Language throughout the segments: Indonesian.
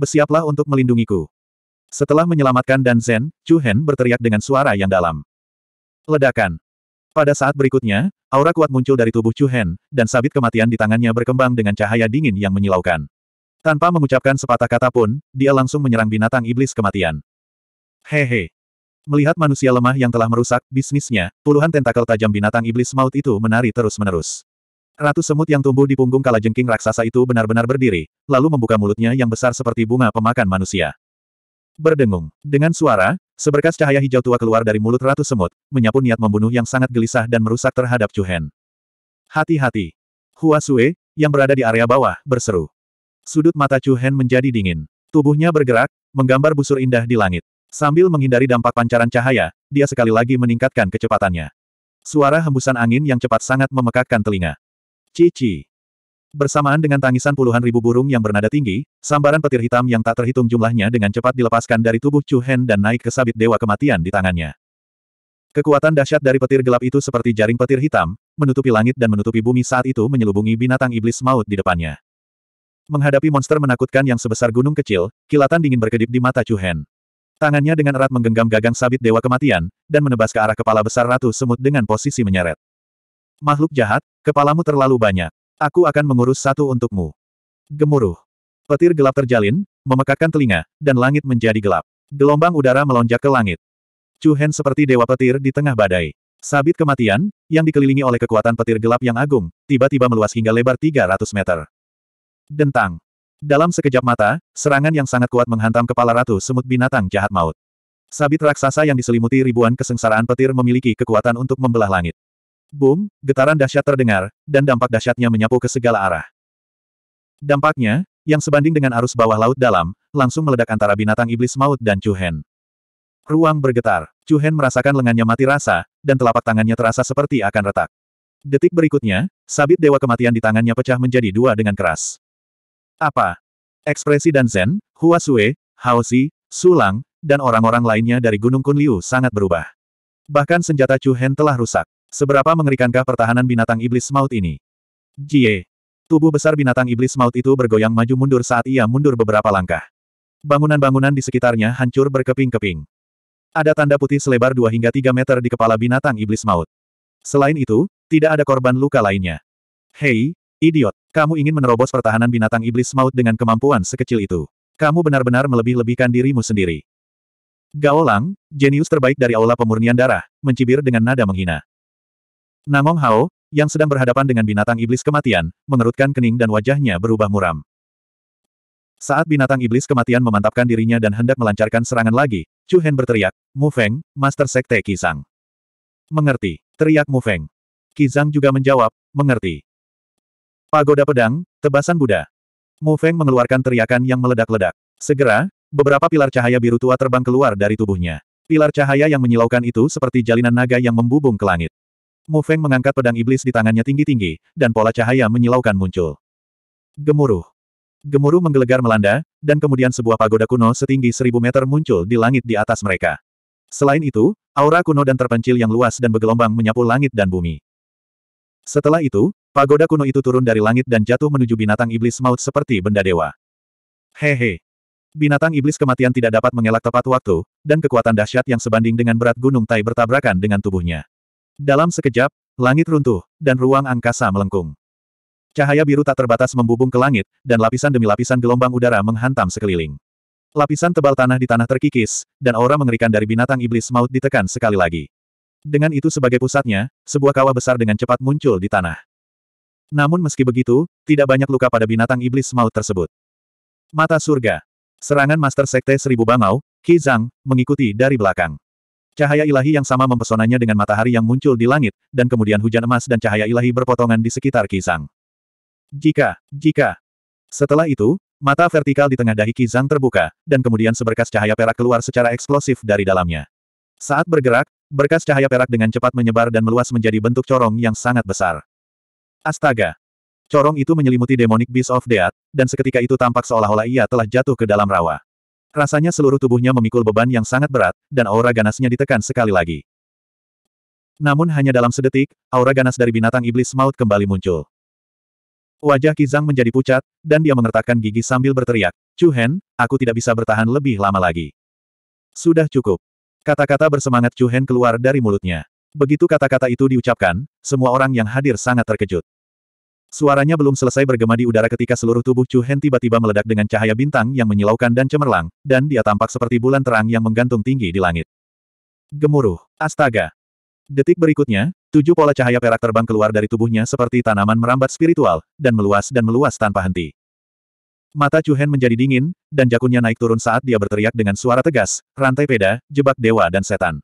bersiaplah untuk melindungiku. Setelah menyelamatkan Dan Zhen, Chu Hen berteriak dengan suara yang dalam. Ledakan. Pada saat berikutnya, aura kuat muncul dari tubuh Chu Hen, dan sabit kematian di tangannya berkembang dengan cahaya dingin yang menyilaukan. Tanpa mengucapkan sepatah kata pun, dia langsung menyerang binatang iblis kematian. Hehe. He. Melihat manusia lemah yang telah merusak bisnisnya, puluhan tentakel tajam binatang iblis maut itu menari terus-menerus. Ratu semut yang tumbuh di punggung kalajengking raksasa itu benar-benar berdiri, lalu membuka mulutnya yang besar seperti bunga pemakan manusia. Berdengung. Dengan suara, seberkas cahaya hijau tua keluar dari mulut ratu semut, menyapu niat membunuh yang sangat gelisah dan merusak terhadap Chu Hen. Hati-hati. Hua Sue, yang berada di area bawah, berseru. Sudut mata Chu Hen menjadi dingin. Tubuhnya bergerak, menggambar busur indah di langit. Sambil menghindari dampak pancaran cahaya, dia sekali lagi meningkatkan kecepatannya. Suara hembusan angin yang cepat sangat memekakkan telinga. Cici. Bersamaan dengan tangisan puluhan ribu burung yang bernada tinggi, sambaran petir hitam yang tak terhitung jumlahnya dengan cepat dilepaskan dari tubuh Chu Hen dan naik ke sabit dewa kematian di tangannya. Kekuatan dahsyat dari petir gelap itu seperti jaring petir hitam, menutupi langit dan menutupi bumi saat itu menyelubungi binatang iblis maut di depannya. Menghadapi monster menakutkan yang sebesar gunung kecil, kilatan dingin berkedip di mata Chu Hen. Tangannya dengan erat menggenggam gagang sabit dewa kematian, dan menebas ke arah kepala besar ratu semut dengan posisi menyeret. Makhluk jahat, kepalamu terlalu banyak. Aku akan mengurus satu untukmu. Gemuruh. Petir gelap terjalin, memekakkan telinga, dan langit menjadi gelap. Gelombang udara melonjak ke langit. Chu seperti dewa petir di tengah badai. Sabit kematian, yang dikelilingi oleh kekuatan petir gelap yang agung, tiba-tiba meluas hingga lebar 300 meter. Dentang. Dalam sekejap mata, serangan yang sangat kuat menghantam kepala ratu semut binatang jahat maut. Sabit raksasa yang diselimuti ribuan kesengsaraan petir memiliki kekuatan untuk membelah langit. Boom, getaran dahsyat terdengar, dan dampak dahsyatnya menyapu ke segala arah. Dampaknya, yang sebanding dengan arus bawah laut dalam, langsung meledak antara binatang iblis maut dan Chu Hen. Ruang bergetar, Chu Hen merasakan lengannya mati rasa, dan telapak tangannya terasa seperti akan retak. Detik berikutnya, sabit dewa kematian di tangannya pecah menjadi dua dengan keras. Apa? Ekspresi dan Zen, Hua Sue, Si, Sulang, dan orang-orang lainnya dari Gunung Kunliu sangat berubah. Bahkan senjata Chu Hen telah rusak. Seberapa mengerikankah pertahanan binatang iblis maut ini? Jie. Tubuh besar binatang iblis maut itu bergoyang maju mundur saat ia mundur beberapa langkah. Bangunan-bangunan di sekitarnya hancur berkeping-keping. Ada tanda putih selebar 2 hingga 3 meter di kepala binatang iblis maut. Selain itu, tidak ada korban luka lainnya. Hei, idiot, kamu ingin menerobos pertahanan binatang iblis maut dengan kemampuan sekecil itu. Kamu benar-benar melebih-lebihkan dirimu sendiri. Gaolang, jenius terbaik dari aula pemurnian darah, mencibir dengan nada menghina. Namong Hao, yang sedang berhadapan dengan binatang iblis kematian, mengerutkan kening dan wajahnya berubah muram. Saat binatang iblis kematian memantapkan dirinya dan hendak melancarkan serangan lagi, Chu Hen berteriak, Mu Feng, Master Sekte Kisang. Mengerti, teriak Mu Feng. Kizang juga menjawab, mengerti. Pagoda pedang, tebasan Buddha. Mu Feng mengeluarkan teriakan yang meledak-ledak. Segera, beberapa pilar cahaya biru tua terbang keluar dari tubuhnya. Pilar cahaya yang menyilaukan itu seperti jalinan naga yang membubung ke langit. Mu Feng mengangkat pedang iblis di tangannya tinggi-tinggi, dan pola cahaya menyilaukan muncul. Gemuruh. Gemuruh menggelegar melanda, dan kemudian sebuah pagoda kuno setinggi seribu meter muncul di langit di atas mereka. Selain itu, aura kuno dan terpencil yang luas dan bergelombang menyapu langit dan bumi. Setelah itu, pagoda kuno itu turun dari langit dan jatuh menuju binatang iblis maut seperti benda dewa. Hehe. Binatang iblis kematian tidak dapat mengelak tepat waktu, dan kekuatan dahsyat yang sebanding dengan berat gunung Tai bertabrakan dengan tubuhnya. Dalam sekejap, langit runtuh, dan ruang angkasa melengkung. Cahaya biru tak terbatas membubung ke langit, dan lapisan demi lapisan gelombang udara menghantam sekeliling. Lapisan tebal tanah di tanah terkikis, dan aura mengerikan dari binatang iblis maut ditekan sekali lagi. Dengan itu sebagai pusatnya, sebuah kawah besar dengan cepat muncul di tanah. Namun meski begitu, tidak banyak luka pada binatang iblis maut tersebut. Mata surga. Serangan Master Sekte Seribu Bangau, Qi Zhang, mengikuti dari belakang. Cahaya ilahi yang sama mempesonanya dengan matahari yang muncul di langit, dan kemudian hujan emas dan cahaya ilahi berpotongan di sekitar Kizang. Jika, jika. Setelah itu, mata vertikal di tengah dahi Kizang terbuka, dan kemudian seberkas cahaya perak keluar secara eksplosif dari dalamnya. Saat bergerak, berkas cahaya perak dengan cepat menyebar dan meluas menjadi bentuk corong yang sangat besar. Astaga! Corong itu menyelimuti demonic Beast of Death, dan seketika itu tampak seolah-olah ia telah jatuh ke dalam rawa. Rasanya seluruh tubuhnya memikul beban yang sangat berat, dan aura ganasnya ditekan sekali lagi. Namun hanya dalam sedetik, aura ganas dari binatang iblis maut kembali muncul. Wajah Kizang menjadi pucat, dan dia mengertakkan gigi sambil berteriak, Chu aku tidak bisa bertahan lebih lama lagi. Sudah cukup. Kata-kata bersemangat Chu keluar dari mulutnya. Begitu kata-kata itu diucapkan, semua orang yang hadir sangat terkejut. Suaranya belum selesai bergema di udara ketika seluruh tubuh Chu Hen tiba-tiba meledak dengan cahaya bintang yang menyilaukan dan cemerlang, dan dia tampak seperti bulan terang yang menggantung tinggi di langit. Gemuruh. Astaga. Detik berikutnya, tujuh pola cahaya perak terbang keluar dari tubuhnya seperti tanaman merambat spiritual, dan meluas dan meluas tanpa henti. Mata Chu Hen menjadi dingin, dan jakunnya naik turun saat dia berteriak dengan suara tegas, rantai peda, jebak dewa dan setan.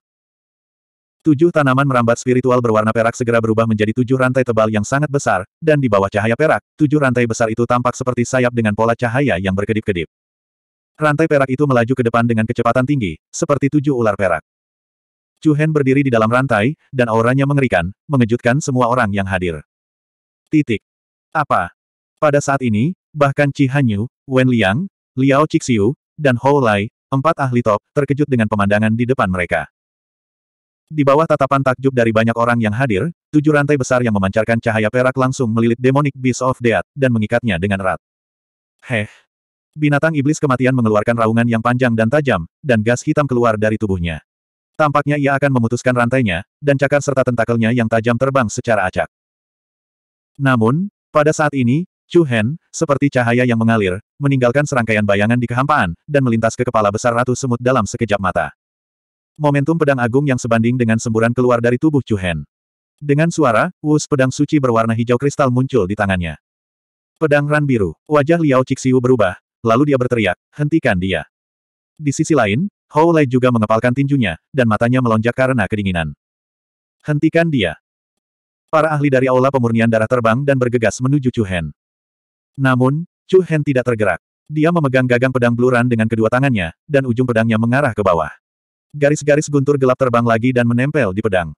Tujuh tanaman merambat spiritual berwarna perak segera berubah menjadi tujuh rantai tebal yang sangat besar, dan di bawah cahaya perak, tujuh rantai besar itu tampak seperti sayap dengan pola cahaya yang berkedip-kedip. Rantai perak itu melaju ke depan dengan kecepatan tinggi, seperti tujuh ular perak. Chu Hen berdiri di dalam rantai, dan auranya mengerikan, mengejutkan semua orang yang hadir. Titik. Apa? Pada saat ini, bahkan Chi Hanyu, Wen Liang, Liao Cixiu, dan Hou Lai, empat ahli top, terkejut dengan pemandangan di depan mereka. Di bawah tatapan takjub dari banyak orang yang hadir, tujuh rantai besar yang memancarkan cahaya perak langsung melilit demonic beast of death, dan mengikatnya dengan erat. Heh. Binatang iblis kematian mengeluarkan raungan yang panjang dan tajam, dan gas hitam keluar dari tubuhnya. Tampaknya ia akan memutuskan rantainya, dan cakar serta tentakelnya yang tajam terbang secara acak. Namun, pada saat ini, Chu Hen, seperti cahaya yang mengalir, meninggalkan serangkaian bayangan di kehampaan, dan melintas ke kepala besar Ratu Semut dalam sekejap mata. Momentum pedang agung yang sebanding dengan semburan keluar dari tubuh Chu Hen. Dengan suara, wus pedang suci berwarna hijau kristal muncul di tangannya. Pedang ran biru, wajah Liao Cixiu berubah, lalu dia berteriak, hentikan dia. Di sisi lain, Hou Lei juga mengepalkan tinjunya, dan matanya melonjak karena kedinginan. Hentikan dia. Para ahli dari aula pemurnian darah terbang dan bergegas menuju Chu Hen. Namun, Chu Hen tidak tergerak. Dia memegang gagang pedang bluran dengan kedua tangannya, dan ujung pedangnya mengarah ke bawah. Garis-garis guntur gelap terbang lagi dan menempel di pedang.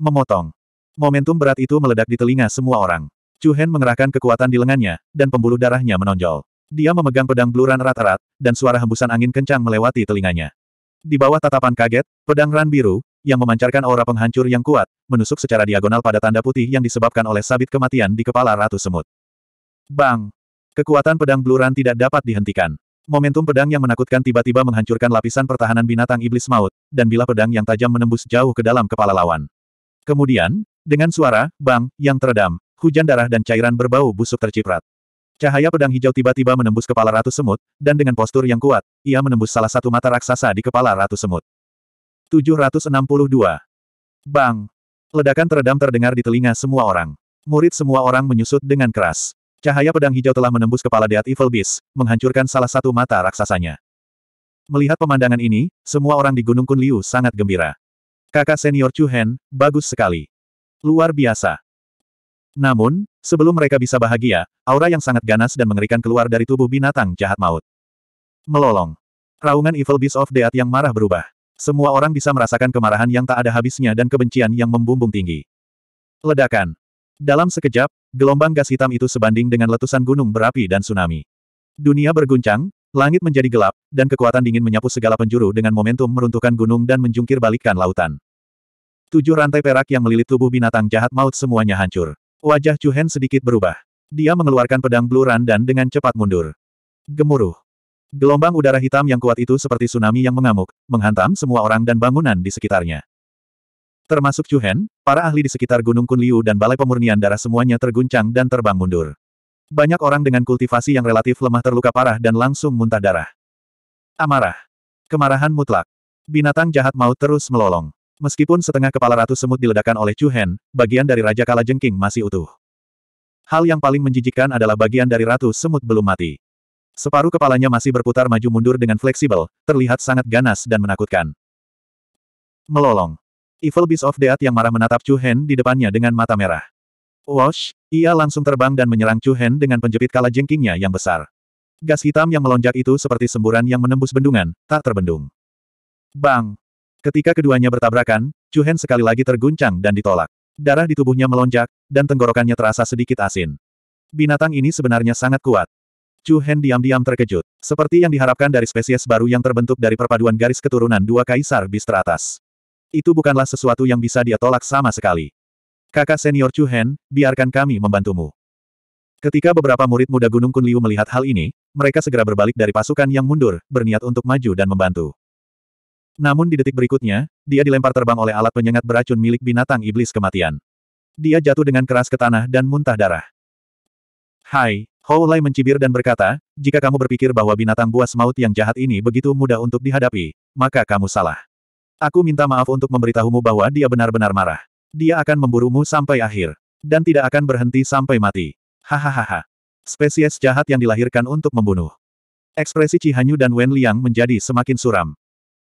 Memotong. Momentum berat itu meledak di telinga semua orang. Chu Hen mengerahkan kekuatan di lengannya, dan pembuluh darahnya menonjol. Dia memegang pedang bluran erat-erat, dan suara hembusan angin kencang melewati telinganya. Di bawah tatapan kaget, pedang ran biru, yang memancarkan aura penghancur yang kuat, menusuk secara diagonal pada tanda putih yang disebabkan oleh sabit kematian di kepala Ratu Semut. Bang! Kekuatan pedang bluran tidak dapat dihentikan. Momentum pedang yang menakutkan tiba-tiba menghancurkan lapisan pertahanan binatang iblis maut, dan bila pedang yang tajam menembus jauh ke dalam kepala lawan. Kemudian, dengan suara, bang, yang teredam, hujan darah dan cairan berbau busuk terciprat. Cahaya pedang hijau tiba-tiba menembus kepala Ratu Semut, dan dengan postur yang kuat, ia menembus salah satu mata raksasa di kepala Ratu Semut. 762. Bang! Ledakan teredam terdengar di telinga semua orang. Murid semua orang menyusut dengan keras. Cahaya pedang hijau telah menembus kepala Death Evil Beast, menghancurkan salah satu mata raksasanya. Melihat pemandangan ini, semua orang di Gunung Kunliu sangat gembira. Kakak senior Chu Hen, bagus sekali. Luar biasa. Namun, sebelum mereka bisa bahagia, aura yang sangat ganas dan mengerikan keluar dari tubuh binatang jahat maut. Melolong. Raungan Evil Beast of Death yang marah berubah. Semua orang bisa merasakan kemarahan yang tak ada habisnya dan kebencian yang membumbung tinggi. Ledakan. Dalam sekejap, gelombang gas hitam itu sebanding dengan letusan gunung berapi dan tsunami. Dunia berguncang, langit menjadi gelap, dan kekuatan dingin menyapu segala penjuru dengan momentum meruntuhkan gunung dan menjungkir balikkan lautan. Tujuh rantai perak yang melilit tubuh binatang jahat maut semuanya hancur. Wajah Chuhen sedikit berubah. Dia mengeluarkan pedang bluran dan dengan cepat mundur. Gemuruh. Gelombang udara hitam yang kuat itu seperti tsunami yang mengamuk, menghantam semua orang dan bangunan di sekitarnya. Termasuk Chu Hen, para ahli di sekitar Gunung Kunliu dan Balai Pemurnian Darah semuanya terguncang dan terbang mundur. Banyak orang dengan kultivasi yang relatif lemah terluka parah dan langsung muntah darah. Amarah. Kemarahan mutlak. Binatang jahat maut terus melolong. Meskipun setengah kepala ratu semut diledakkan oleh Chu Hen, bagian dari Raja Kala Jengking masih utuh. Hal yang paling menjijikkan adalah bagian dari ratu semut belum mati. Separuh kepalanya masih berputar maju mundur dengan fleksibel, terlihat sangat ganas dan menakutkan. Melolong. Evil Beast of Death yang marah menatap Chu Hen di depannya dengan mata merah. Wash, ia langsung terbang dan menyerang Chu Hen dengan penjepit kala jengkingnya yang besar. Gas hitam yang melonjak itu seperti semburan yang menembus bendungan, tak terbendung. Bang! Ketika keduanya bertabrakan, Chu Hen sekali lagi terguncang dan ditolak. Darah di tubuhnya melonjak, dan tenggorokannya terasa sedikit asin. Binatang ini sebenarnya sangat kuat. Chu Hen diam-diam terkejut, seperti yang diharapkan dari spesies baru yang terbentuk dari perpaduan garis keturunan dua kaisar bis teratas. Itu bukanlah sesuatu yang bisa dia tolak sama sekali. Kakak senior Chu Hen, biarkan kami membantumu. Ketika beberapa murid muda Gunung Kunliu melihat hal ini, mereka segera berbalik dari pasukan yang mundur, berniat untuk maju dan membantu. Namun di detik berikutnya, dia dilempar terbang oleh alat penyengat beracun milik binatang iblis kematian. Dia jatuh dengan keras ke tanah dan muntah darah. Hai, Hou Lai mencibir dan berkata, jika kamu berpikir bahwa binatang buas maut yang jahat ini begitu mudah untuk dihadapi, maka kamu salah. Aku minta maaf untuk memberitahumu bahwa dia benar-benar marah. Dia akan memburumu sampai akhir. Dan tidak akan berhenti sampai mati. Hahaha. Spesies jahat yang dilahirkan untuk membunuh. Ekspresi Cihanyu dan Wen Liang menjadi semakin suram.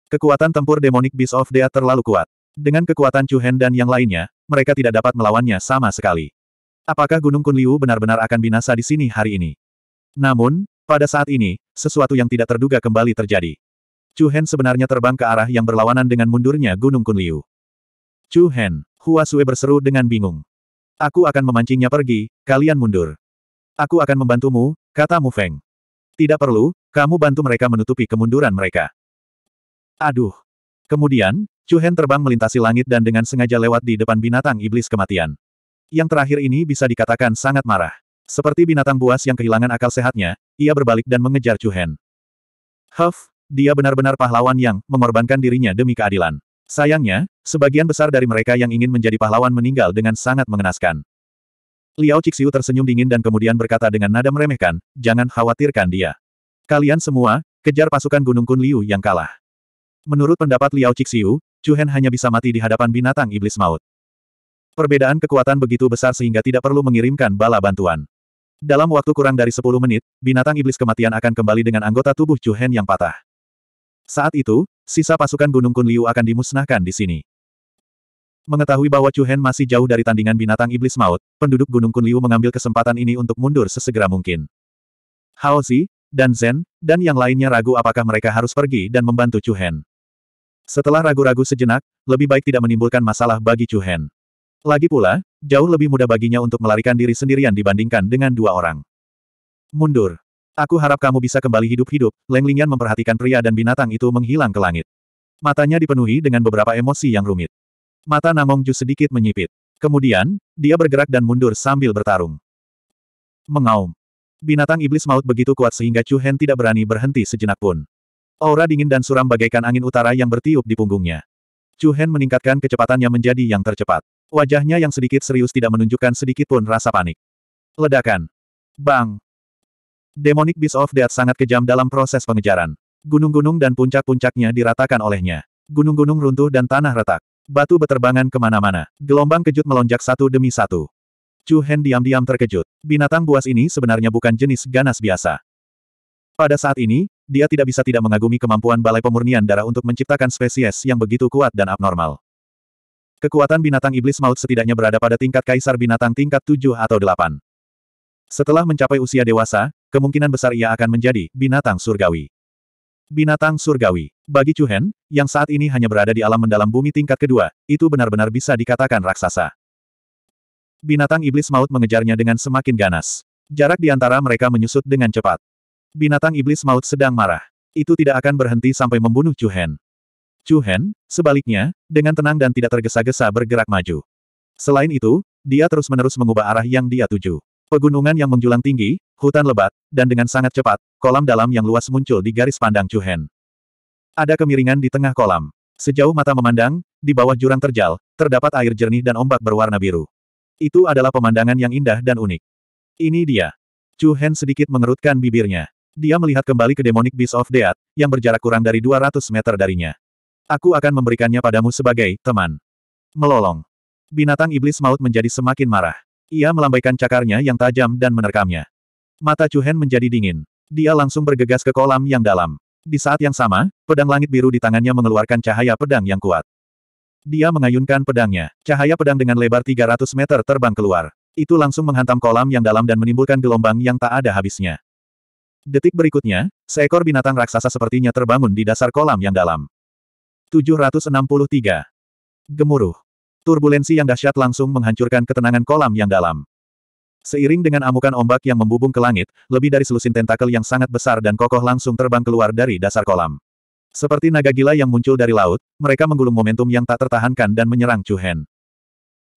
Kekuatan tempur demonik Beast of Death terlalu kuat. Dengan kekuatan Chu Hen dan yang lainnya, mereka tidak dapat melawannya sama sekali. Apakah Gunung Kunliu benar-benar akan binasa di sini hari ini? Namun, pada saat ini, sesuatu yang tidak terduga kembali terjadi. Chu Hen sebenarnya terbang ke arah yang berlawanan dengan mundurnya Gunung Kunliu. Chu Hen, Hua Sui berseru dengan bingung. Aku akan memancingnya pergi, kalian mundur. Aku akan membantumu, kata Mu Feng. Tidak perlu, kamu bantu mereka menutupi kemunduran mereka. Aduh. Kemudian, Chu Hen terbang melintasi langit dan dengan sengaja lewat di depan binatang iblis kematian. Yang terakhir ini bisa dikatakan sangat marah. Seperti binatang buas yang kehilangan akal sehatnya, ia berbalik dan mengejar Chu Hen. Huff, dia benar-benar pahlawan yang mengorbankan dirinya demi keadilan. Sayangnya, sebagian besar dari mereka yang ingin menjadi pahlawan meninggal dengan sangat mengenaskan. Liao Cixiu tersenyum dingin dan kemudian berkata dengan nada meremehkan, jangan khawatirkan dia. Kalian semua, kejar pasukan Gunung Kun Liu yang kalah. Menurut pendapat Liao Cixiu, Chu Hen hanya bisa mati di hadapan binatang iblis maut. Perbedaan kekuatan begitu besar sehingga tidak perlu mengirimkan bala bantuan. Dalam waktu kurang dari 10 menit, binatang iblis kematian akan kembali dengan anggota tubuh Chuhen yang patah. Saat itu, sisa pasukan Gunung Kunliu akan dimusnahkan di sini. Mengetahui bahwa Chu Hen masih jauh dari tandingan binatang iblis maut, penduduk Gunung Kunliu mengambil kesempatan ini untuk mundur sesegera mungkin. Haozi, dan Zen, dan yang lainnya ragu apakah mereka harus pergi dan membantu Chu Hen. Setelah ragu-ragu sejenak, lebih baik tidak menimbulkan masalah bagi Chu Hen. Lagi pula, jauh lebih mudah baginya untuk melarikan diri sendirian dibandingkan dengan dua orang. Mundur. Aku harap kamu bisa kembali hidup-hidup, Leng Lingyan memperhatikan pria dan binatang itu menghilang ke langit. Matanya dipenuhi dengan beberapa emosi yang rumit. Mata Namong Ju sedikit menyipit. Kemudian, dia bergerak dan mundur sambil bertarung. Mengaum. Binatang iblis maut begitu kuat sehingga Chu Hen tidak berani berhenti sejenak pun. Aura dingin dan suram bagaikan angin utara yang bertiup di punggungnya. Chu Hen meningkatkan kecepatannya menjadi yang tercepat. Wajahnya yang sedikit serius tidak menunjukkan sedikit pun rasa panik. Ledakan. Bang. Demonic Beast of Death sangat kejam dalam proses pengejaran. Gunung-gunung dan puncak-puncaknya diratakan olehnya. Gunung-gunung runtuh dan tanah retak. Batu beterbangan kemana-mana. Gelombang kejut melonjak satu demi satu. Chu Hen diam-diam terkejut. Binatang buas ini sebenarnya bukan jenis ganas biasa. Pada saat ini, dia tidak bisa tidak mengagumi kemampuan Balai Pemurnian Darah untuk menciptakan spesies yang begitu kuat dan abnormal. Kekuatan binatang iblis maut setidaknya berada pada tingkat kaisar binatang tingkat 7 atau 8. Setelah mencapai usia dewasa, kemungkinan besar ia akan menjadi binatang surgawi. Binatang surgawi. Bagi Chuhen, yang saat ini hanya berada di alam mendalam bumi tingkat kedua, itu benar-benar bisa dikatakan raksasa. Binatang iblis maut mengejarnya dengan semakin ganas. Jarak di antara mereka menyusut dengan cepat. Binatang iblis maut sedang marah. Itu tidak akan berhenti sampai membunuh Chuhen. Chuhen, sebaliknya, dengan tenang dan tidak tergesa-gesa bergerak maju. Selain itu, dia terus-menerus mengubah arah yang dia tuju. Pegunungan yang menjulang tinggi, hutan lebat, dan dengan sangat cepat, kolam dalam yang luas muncul di garis pandang Chuhen. Ada kemiringan di tengah kolam. Sejauh mata memandang, di bawah jurang terjal, terdapat air jernih dan ombak berwarna biru. Itu adalah pemandangan yang indah dan unik. Ini dia. Chu Hen sedikit mengerutkan bibirnya. Dia melihat kembali ke Demonic Beast of Death, yang berjarak kurang dari 200 meter darinya. Aku akan memberikannya padamu sebagai teman. Melolong. Binatang iblis maut menjadi semakin marah. Ia melambaikan cakarnya yang tajam dan menerkamnya. Mata Cuhen menjadi dingin. Dia langsung bergegas ke kolam yang dalam. Di saat yang sama, pedang langit biru di tangannya mengeluarkan cahaya pedang yang kuat. Dia mengayunkan pedangnya. Cahaya pedang dengan lebar 300 meter terbang keluar. Itu langsung menghantam kolam yang dalam dan menimbulkan gelombang yang tak ada habisnya. Detik berikutnya, seekor binatang raksasa sepertinya terbangun di dasar kolam yang dalam. 763. Gemuruh. Turbulensi yang dahsyat langsung menghancurkan ketenangan kolam yang dalam. Seiring dengan amukan ombak yang membubung ke langit, lebih dari selusin tentakel yang sangat besar dan kokoh langsung terbang keluar dari dasar kolam. Seperti naga gila yang muncul dari laut, mereka menggulung momentum yang tak tertahankan dan menyerang Chu Hen.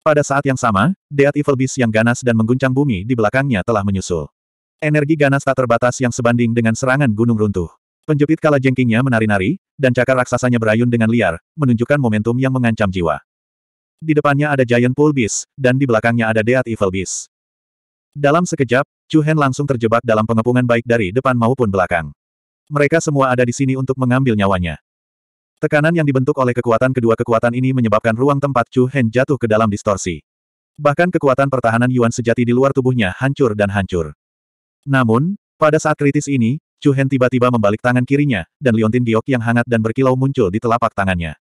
Pada saat yang sama, Deat Evil Beast yang ganas dan mengguncang bumi di belakangnya telah menyusul. Energi ganas tak terbatas yang sebanding dengan serangan gunung runtuh. Penjepit kala jengkingnya menari-nari, dan cakar raksasanya berayun dengan liar, menunjukkan momentum yang mengancam jiwa. Di depannya ada Giant Pool Beast, dan di belakangnya ada Death Evil Beast. Dalam sekejap, Chu Hen langsung terjebak dalam pengepungan baik dari depan maupun belakang. Mereka semua ada di sini untuk mengambil nyawanya. Tekanan yang dibentuk oleh kekuatan kedua kekuatan ini menyebabkan ruang tempat Chu Hen jatuh ke dalam distorsi. Bahkan kekuatan pertahanan Yuan sejati di luar tubuhnya hancur dan hancur. Namun, pada saat kritis ini, Chu Hen tiba-tiba membalik tangan kirinya, dan liontin giok yang hangat dan berkilau muncul di telapak tangannya.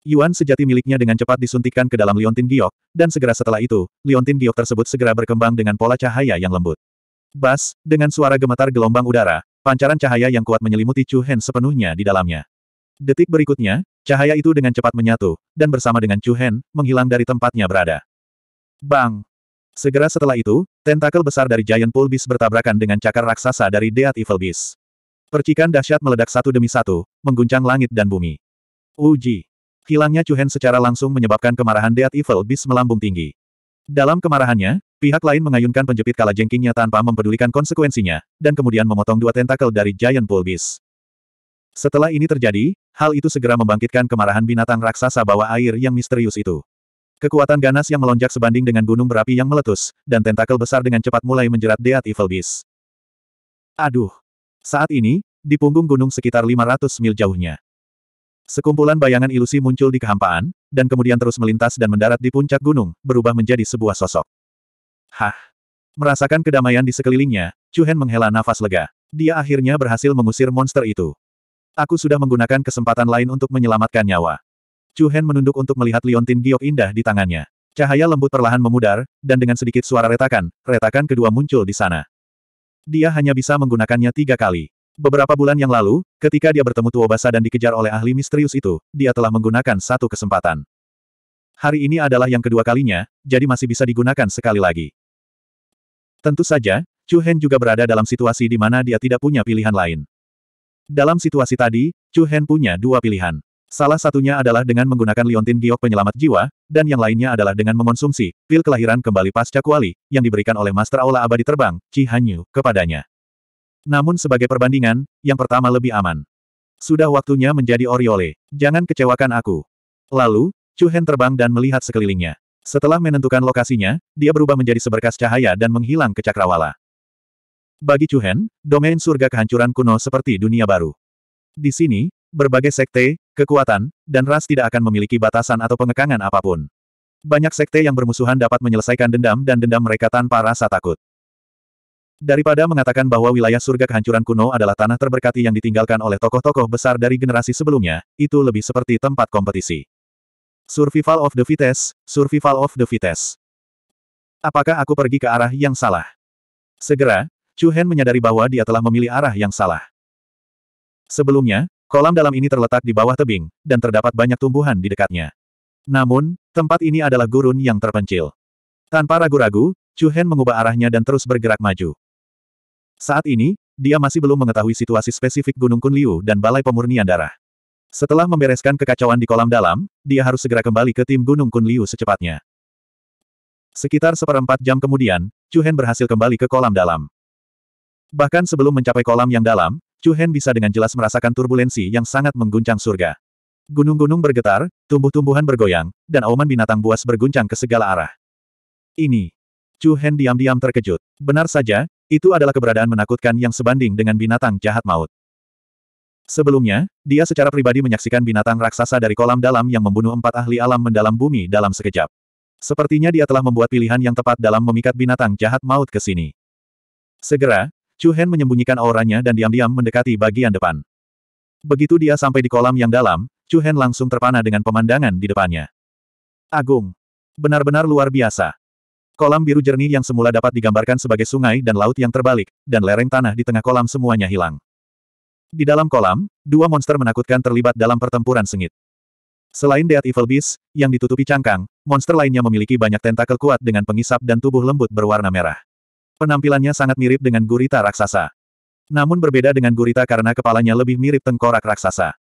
Yuan sejati miliknya dengan cepat disuntikkan ke dalam liontin giok, dan segera setelah itu, liontin giok tersebut segera berkembang dengan pola cahaya yang lembut. Bas, dengan suara gemetar gelombang udara, pancaran cahaya yang kuat menyelimuti Chu Hen sepenuhnya di dalamnya. Detik berikutnya, cahaya itu dengan cepat menyatu, dan bersama dengan Chu Hen, menghilang dari tempatnya berada. Bang! Segera setelah itu, tentakel besar dari Giant Pool Beast bertabrakan dengan cakar raksasa dari Deat Evil Beast. Percikan dahsyat meledak satu demi satu, mengguncang langit dan bumi. Uji! Hilangnya Chuhen secara langsung menyebabkan kemarahan Deat Evil Beast melambung tinggi. Dalam kemarahannya, pihak lain mengayunkan penjepit kala jengkingnya tanpa mempedulikan konsekuensinya, dan kemudian memotong dua tentakel dari Giant Bull Beast. Setelah ini terjadi, hal itu segera membangkitkan kemarahan binatang raksasa bawah air yang misterius itu. Kekuatan ganas yang melonjak sebanding dengan gunung berapi yang meletus, dan tentakel besar dengan cepat mulai menjerat Deat Evil Beast. Aduh! Saat ini, di punggung gunung sekitar 500 mil jauhnya. Sekumpulan bayangan ilusi muncul di kehampaan, dan kemudian terus melintas dan mendarat di puncak gunung, berubah menjadi sebuah sosok. Hah! Merasakan kedamaian di sekelilingnya, Chuhen menghela nafas lega. Dia akhirnya berhasil mengusir monster itu. Aku sudah menggunakan kesempatan lain untuk menyelamatkan nyawa. Chuhen menunduk untuk melihat liontin giok indah di tangannya. Cahaya lembut perlahan memudar, dan dengan sedikit suara retakan, retakan kedua muncul di sana. Dia hanya bisa menggunakannya tiga kali. Beberapa bulan yang lalu, ketika dia bertemu Tuobasa dan dikejar oleh ahli misterius itu, dia telah menggunakan satu kesempatan. Hari ini adalah yang kedua kalinya, jadi masih bisa digunakan sekali lagi. Tentu saja, Chu Hen juga berada dalam situasi di mana dia tidak punya pilihan lain. Dalam situasi tadi, Chu Hen punya dua pilihan. Salah satunya adalah dengan menggunakan liontin giok penyelamat jiwa, dan yang lainnya adalah dengan mengonsumsi pil kelahiran kembali pasca kuali, yang diberikan oleh Master Aula Abadi Terbang, Chi Hanyu, kepadanya. Namun sebagai perbandingan, yang pertama lebih aman. Sudah waktunya menjadi Oriole. Jangan kecewakan aku. Lalu, Chu Hen terbang dan melihat sekelilingnya. Setelah menentukan lokasinya, dia berubah menjadi seberkas cahaya dan menghilang ke cakrawala. Bagi Chu Hen, domain surga kehancuran kuno seperti dunia baru. Di sini, berbagai sekte, kekuatan, dan ras tidak akan memiliki batasan atau pengekangan apapun. Banyak sekte yang bermusuhan dapat menyelesaikan dendam dan dendam mereka tanpa rasa takut. Daripada mengatakan bahwa wilayah surga kehancuran kuno adalah tanah terberkati yang ditinggalkan oleh tokoh-tokoh besar dari generasi sebelumnya, itu lebih seperti tempat kompetisi. Survival of the fittest, survival of the fittest. Apakah aku pergi ke arah yang salah? Segera, Chu Hen menyadari bahwa dia telah memilih arah yang salah. Sebelumnya, kolam dalam ini terletak di bawah tebing, dan terdapat banyak tumbuhan di dekatnya. Namun, tempat ini adalah gurun yang terpencil. Tanpa ragu-ragu, Chu Hen mengubah arahnya dan terus bergerak maju. Saat ini, dia masih belum mengetahui situasi spesifik Gunung Kunliu dan Balai Pemurnian Darah. Setelah membereskan kekacauan di kolam dalam, dia harus segera kembali ke tim Gunung Kunliu secepatnya. Sekitar seperempat jam kemudian, Chu Hen berhasil kembali ke kolam dalam. Bahkan sebelum mencapai kolam yang dalam, Chu Hen bisa dengan jelas merasakan turbulensi yang sangat mengguncang surga. Gunung-gunung bergetar, tumbuh-tumbuhan bergoyang, dan auman binatang buas berguncang ke segala arah. Ini. Chu Hen diam-diam terkejut. Benar saja, itu adalah keberadaan menakutkan yang sebanding dengan binatang jahat maut. Sebelumnya, dia secara pribadi menyaksikan binatang raksasa dari kolam dalam yang membunuh empat ahli alam mendalam bumi dalam sekejap. Sepertinya dia telah membuat pilihan yang tepat dalam memikat binatang jahat maut ke sini. Segera, Chu Hen menyembunyikan auranya dan diam-diam mendekati bagian depan. Begitu dia sampai di kolam yang dalam, Chu Hen langsung terpana dengan pemandangan di depannya. Agung. Benar-benar luar biasa. Kolam biru jernih yang semula dapat digambarkan sebagai sungai dan laut yang terbalik, dan lereng tanah di tengah kolam semuanya hilang. Di dalam kolam, dua monster menakutkan terlibat dalam pertempuran sengit. Selain Death Evil Beast, yang ditutupi cangkang, monster lainnya memiliki banyak tentakel kuat dengan pengisap dan tubuh lembut berwarna merah. Penampilannya sangat mirip dengan gurita raksasa. Namun berbeda dengan gurita karena kepalanya lebih mirip tengkorak raksasa.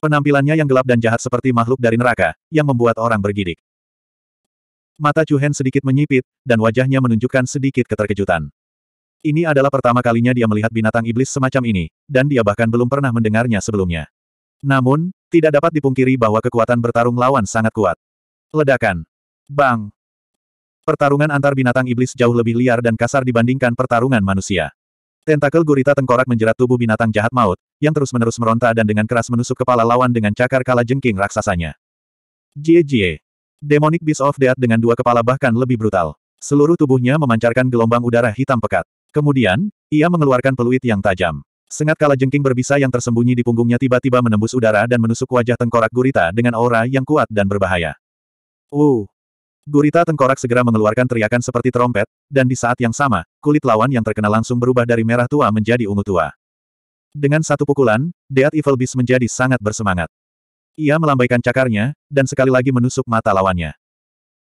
Penampilannya yang gelap dan jahat seperti makhluk dari neraka, yang membuat orang bergidik. Mata Chu Hen sedikit menyipit, dan wajahnya menunjukkan sedikit keterkejutan. Ini adalah pertama kalinya dia melihat binatang iblis semacam ini, dan dia bahkan belum pernah mendengarnya sebelumnya. Namun, tidak dapat dipungkiri bahwa kekuatan bertarung lawan sangat kuat. Ledakan. Bang. Pertarungan antar binatang iblis jauh lebih liar dan kasar dibandingkan pertarungan manusia. Tentakel gurita tengkorak menjerat tubuh binatang jahat maut, yang terus-menerus meronta dan dengan keras menusuk kepala lawan dengan cakar kala jengking raksasanya. Jie Jie. Demonic Beast of Death dengan dua kepala bahkan lebih brutal. Seluruh tubuhnya memancarkan gelombang udara hitam pekat. Kemudian, ia mengeluarkan peluit yang tajam. Sengat kala jengking berbisa yang tersembunyi di punggungnya tiba-tiba menembus udara dan menusuk wajah tengkorak gurita dengan aura yang kuat dan berbahaya. Uh! Gurita tengkorak segera mengeluarkan teriakan seperti trompet, dan di saat yang sama, kulit lawan yang terkena langsung berubah dari merah tua menjadi ungu tua. Dengan satu pukulan, Death Evil Beast menjadi sangat bersemangat. Ia melambaikan cakarnya, dan sekali lagi menusuk mata lawannya.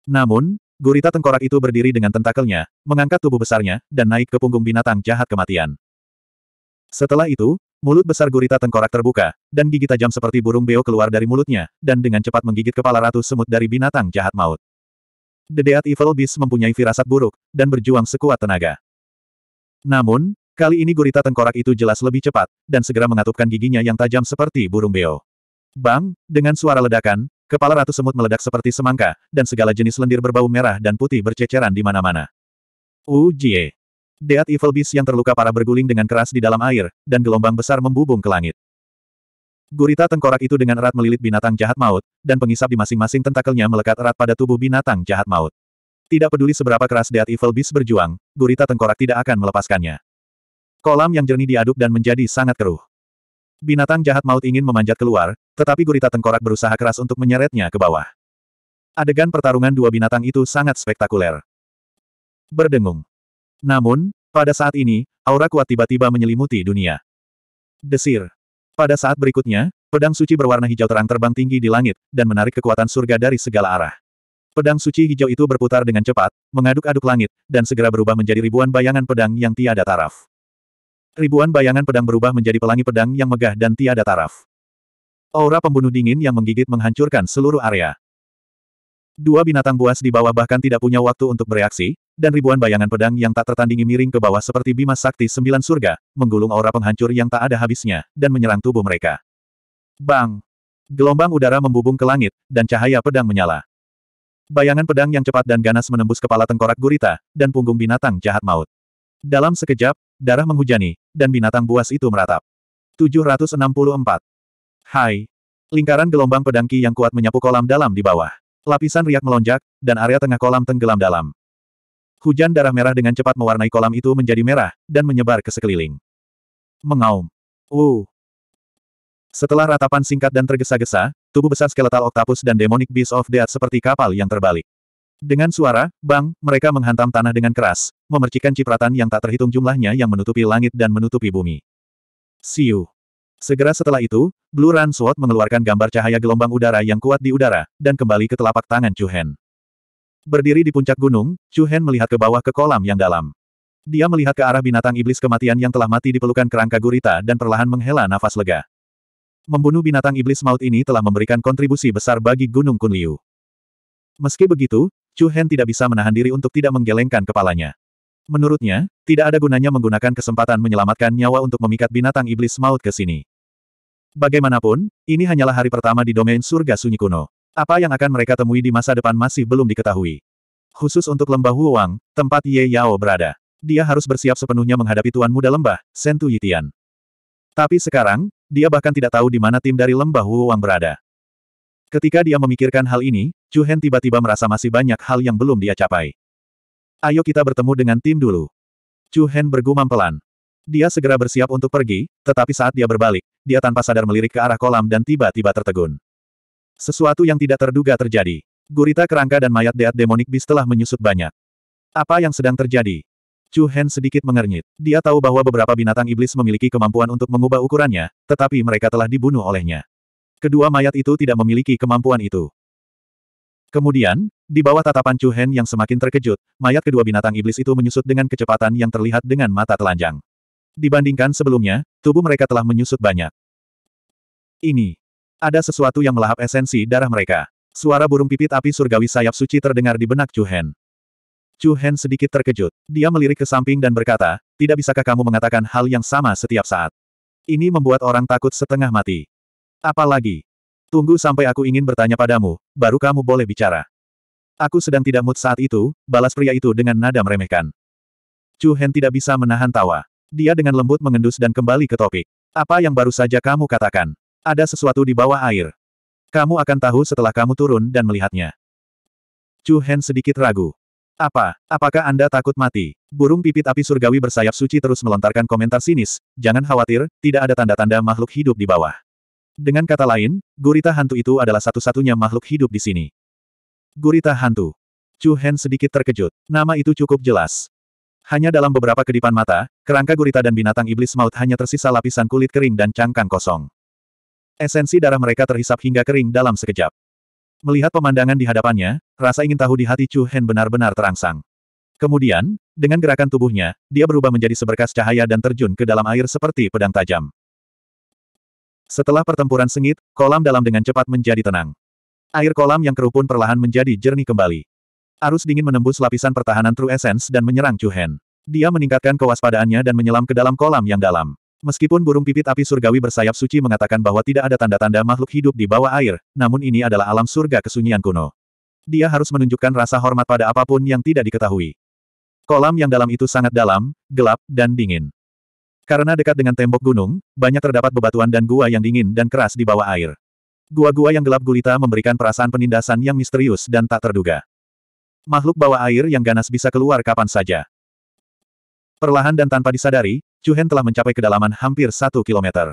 Namun, gurita tengkorak itu berdiri dengan tentakelnya, mengangkat tubuh besarnya, dan naik ke punggung binatang jahat kematian. Setelah itu, mulut besar gurita tengkorak terbuka, dan gigi tajam seperti burung beo keluar dari mulutnya, dan dengan cepat menggigit kepala ratu semut dari binatang jahat maut. The Dead Evil Beast mempunyai firasat buruk, dan berjuang sekuat tenaga. Namun, kali ini gurita tengkorak itu jelas lebih cepat, dan segera mengatupkan giginya yang tajam seperti burung beo. Bang, dengan suara ledakan, kepala ratu semut meledak seperti semangka, dan segala jenis lendir berbau merah dan putih berceceran di mana-mana. Ujie. Deat Evil Beast yang terluka parah berguling dengan keras di dalam air, dan gelombang besar membubung ke langit. Gurita tengkorak itu dengan erat melilit binatang jahat maut, dan pengisap di masing-masing tentakelnya melekat erat pada tubuh binatang jahat maut. Tidak peduli seberapa keras Deat Evil Beast berjuang, gurita tengkorak tidak akan melepaskannya. Kolam yang jernih diaduk dan menjadi sangat keruh. Binatang jahat maut ingin memanjat keluar, tetapi gurita tengkorak berusaha keras untuk menyeretnya ke bawah. Adegan pertarungan dua binatang itu sangat spektakuler. Berdengung. Namun, pada saat ini, aura kuat tiba-tiba menyelimuti dunia. Desir. Pada saat berikutnya, pedang suci berwarna hijau terang terbang tinggi di langit, dan menarik kekuatan surga dari segala arah. Pedang suci hijau itu berputar dengan cepat, mengaduk-aduk langit, dan segera berubah menjadi ribuan bayangan pedang yang tiada taraf. Ribuan bayangan pedang berubah menjadi pelangi pedang yang megah dan tiada taraf. Aura pembunuh dingin yang menggigit menghancurkan seluruh area. Dua binatang buas di bawah bahkan tidak punya waktu untuk bereaksi, dan ribuan bayangan pedang yang tak tertandingi miring ke bawah seperti bima sakti sembilan surga, menggulung aura penghancur yang tak ada habisnya, dan menyerang tubuh mereka. Bang! Gelombang udara membubung ke langit, dan cahaya pedang menyala. Bayangan pedang yang cepat dan ganas menembus kepala tengkorak gurita, dan punggung binatang jahat maut. Dalam sekejap, darah menghujani, dan binatang buas itu meratap. 764. Hai. Lingkaran gelombang pedangki yang kuat menyapu kolam dalam di bawah. Lapisan riak melonjak, dan area tengah kolam tenggelam dalam. Hujan darah merah dengan cepat mewarnai kolam itu menjadi merah, dan menyebar ke sekeliling. Mengaum. Uh. Setelah ratapan singkat dan tergesa-gesa, tubuh besar skeletal Octopus dan Demonic Beast of Death seperti kapal yang terbalik. Dengan suara, bang, mereka menghantam tanah dengan keras, memercikan cipratan yang tak terhitung jumlahnya yang menutupi langit dan menutupi bumi. Siu. Segera setelah itu, Blue Run Sword mengeluarkan gambar cahaya gelombang udara yang kuat di udara, dan kembali ke telapak tangan Chu Hen. Berdiri di puncak gunung, Chu Hen melihat ke bawah ke kolam yang dalam. Dia melihat ke arah binatang iblis kematian yang telah mati di pelukan kerangka gurita dan perlahan menghela nafas lega. Membunuh binatang iblis maut ini telah memberikan kontribusi besar bagi Gunung Kunliu. Meski begitu, Chu Hen tidak bisa menahan diri untuk tidak menggelengkan kepalanya. Menurutnya, tidak ada gunanya menggunakan kesempatan menyelamatkan nyawa untuk memikat binatang iblis maut ke sini. Bagaimanapun, ini hanyalah hari pertama di domain surga sunyi kuno. Apa yang akan mereka temui di masa depan masih belum diketahui. Khusus untuk lembah Huowang, tempat Ye Yao berada. Dia harus bersiap sepenuhnya menghadapi tuan muda lembah, Sentu Yitian. Tapi sekarang, dia bahkan tidak tahu di mana tim dari lembah Huowang berada. Ketika dia memikirkan hal ini, Chu Hen tiba-tiba merasa masih banyak hal yang belum dia capai. Ayo kita bertemu dengan tim dulu. Chu Hen bergumam pelan. Dia segera bersiap untuk pergi, tetapi saat dia berbalik, dia tanpa sadar melirik ke arah kolam dan tiba-tiba tertegun. Sesuatu yang tidak terduga terjadi. Gurita kerangka dan mayat deat demonik bis telah menyusut banyak. Apa yang sedang terjadi? Chu Hen sedikit mengernyit. Dia tahu bahwa beberapa binatang iblis memiliki kemampuan untuk mengubah ukurannya, tetapi mereka telah dibunuh olehnya. Kedua mayat itu tidak memiliki kemampuan itu. Kemudian, di bawah tatapan Chu Hen yang semakin terkejut, mayat kedua binatang iblis itu menyusut dengan kecepatan yang terlihat dengan mata telanjang. Dibandingkan sebelumnya, tubuh mereka telah menyusut banyak. Ini. Ada sesuatu yang melahap esensi darah mereka. Suara burung pipit api surgawi sayap suci terdengar di benak Chu Hen. Chu Hen sedikit terkejut. Dia melirik ke samping dan berkata, tidak bisakah kamu mengatakan hal yang sama setiap saat? Ini membuat orang takut setengah mati. Apalagi, Tunggu sampai aku ingin bertanya padamu, baru kamu boleh bicara. Aku sedang tidak mood saat itu, balas pria itu dengan nada meremehkan. Chu Hen tidak bisa menahan tawa. Dia dengan lembut mengendus dan kembali ke topik. Apa yang baru saja kamu katakan? Ada sesuatu di bawah air. Kamu akan tahu setelah kamu turun dan melihatnya. Chu Hen sedikit ragu. Apa? Apakah Anda takut mati? Burung pipit api surgawi bersayap suci terus melontarkan komentar sinis, jangan khawatir, tidak ada tanda-tanda makhluk hidup di bawah. Dengan kata lain, gurita hantu itu adalah satu-satunya makhluk hidup di sini. Gurita hantu. Chu Hen sedikit terkejut. Nama itu cukup jelas. Hanya dalam beberapa kedipan mata, kerangka gurita dan binatang iblis maut hanya tersisa lapisan kulit kering dan cangkang kosong. Esensi darah mereka terhisap hingga kering dalam sekejap. Melihat pemandangan di hadapannya, rasa ingin tahu di hati Chu Hen benar-benar terangsang. Kemudian, dengan gerakan tubuhnya, dia berubah menjadi seberkas cahaya dan terjun ke dalam air seperti pedang tajam. Setelah pertempuran sengit, kolam dalam dengan cepat menjadi tenang. Air kolam yang keruh pun perlahan menjadi jernih kembali. Arus dingin menembus lapisan pertahanan True Essence dan menyerang Chu Hen. Dia meningkatkan kewaspadaannya dan menyelam ke dalam kolam yang dalam. Meskipun burung pipit api surgawi bersayap suci mengatakan bahwa tidak ada tanda-tanda makhluk hidup di bawah air, namun ini adalah alam surga kesunyian kuno. Dia harus menunjukkan rasa hormat pada apapun yang tidak diketahui. Kolam yang dalam itu sangat dalam, gelap, dan dingin. Karena dekat dengan tembok gunung, banyak terdapat bebatuan dan gua yang dingin dan keras di bawah air. Gua-gua yang gelap gulita memberikan perasaan penindasan yang misterius dan tak terduga. Makhluk bawah air yang ganas bisa keluar kapan saja. Perlahan dan tanpa disadari, Hen telah mencapai kedalaman hampir satu kilometer.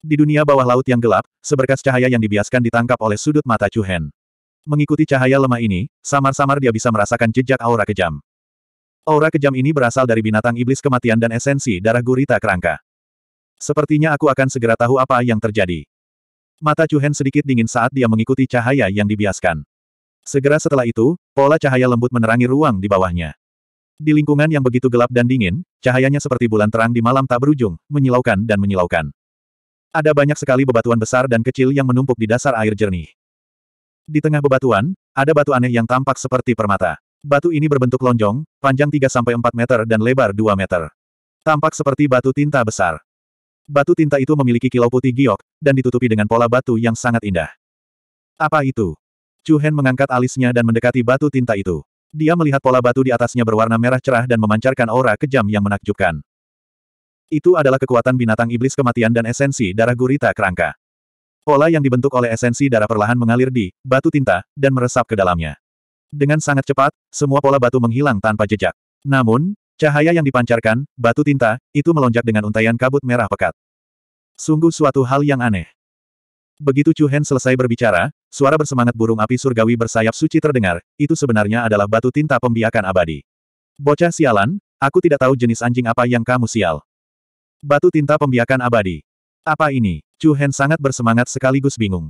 Di dunia bawah laut yang gelap, seberkas cahaya yang dibiaskan ditangkap oleh sudut mata Hen. Mengikuti cahaya lemah ini, samar-samar dia bisa merasakan jejak aura kejam. Aura kejam ini berasal dari binatang iblis kematian dan esensi darah gurita kerangka. Sepertinya aku akan segera tahu apa yang terjadi. Mata Chuhen sedikit dingin saat dia mengikuti cahaya yang dibiaskan. Segera setelah itu, pola cahaya lembut menerangi ruang di bawahnya. Di lingkungan yang begitu gelap dan dingin, cahayanya seperti bulan terang di malam tak berujung, menyilaukan dan menyilaukan. Ada banyak sekali bebatuan besar dan kecil yang menumpuk di dasar air jernih. Di tengah bebatuan, ada batu aneh yang tampak seperti permata. Batu ini berbentuk lonjong, panjang 3-4 meter dan lebar 2 meter. Tampak seperti batu tinta besar. Batu tinta itu memiliki kilau putih giok, dan ditutupi dengan pola batu yang sangat indah. Apa itu? Chu Hen mengangkat alisnya dan mendekati batu tinta itu. Dia melihat pola batu di atasnya berwarna merah cerah dan memancarkan aura kejam yang menakjubkan. Itu adalah kekuatan binatang iblis kematian dan esensi darah gurita kerangka. Pola yang dibentuk oleh esensi darah perlahan mengalir di batu tinta dan meresap ke dalamnya. Dengan sangat cepat, semua pola batu menghilang tanpa jejak. Namun, cahaya yang dipancarkan, batu tinta, itu melonjak dengan untaian kabut merah pekat. Sungguh suatu hal yang aneh. Begitu Chu Hen selesai berbicara, suara bersemangat burung api surgawi bersayap suci terdengar, itu sebenarnya adalah batu tinta pembiakan abadi. Bocah sialan, aku tidak tahu jenis anjing apa yang kamu sial. Batu tinta pembiakan abadi. Apa ini? Chu Hen sangat bersemangat sekaligus bingung.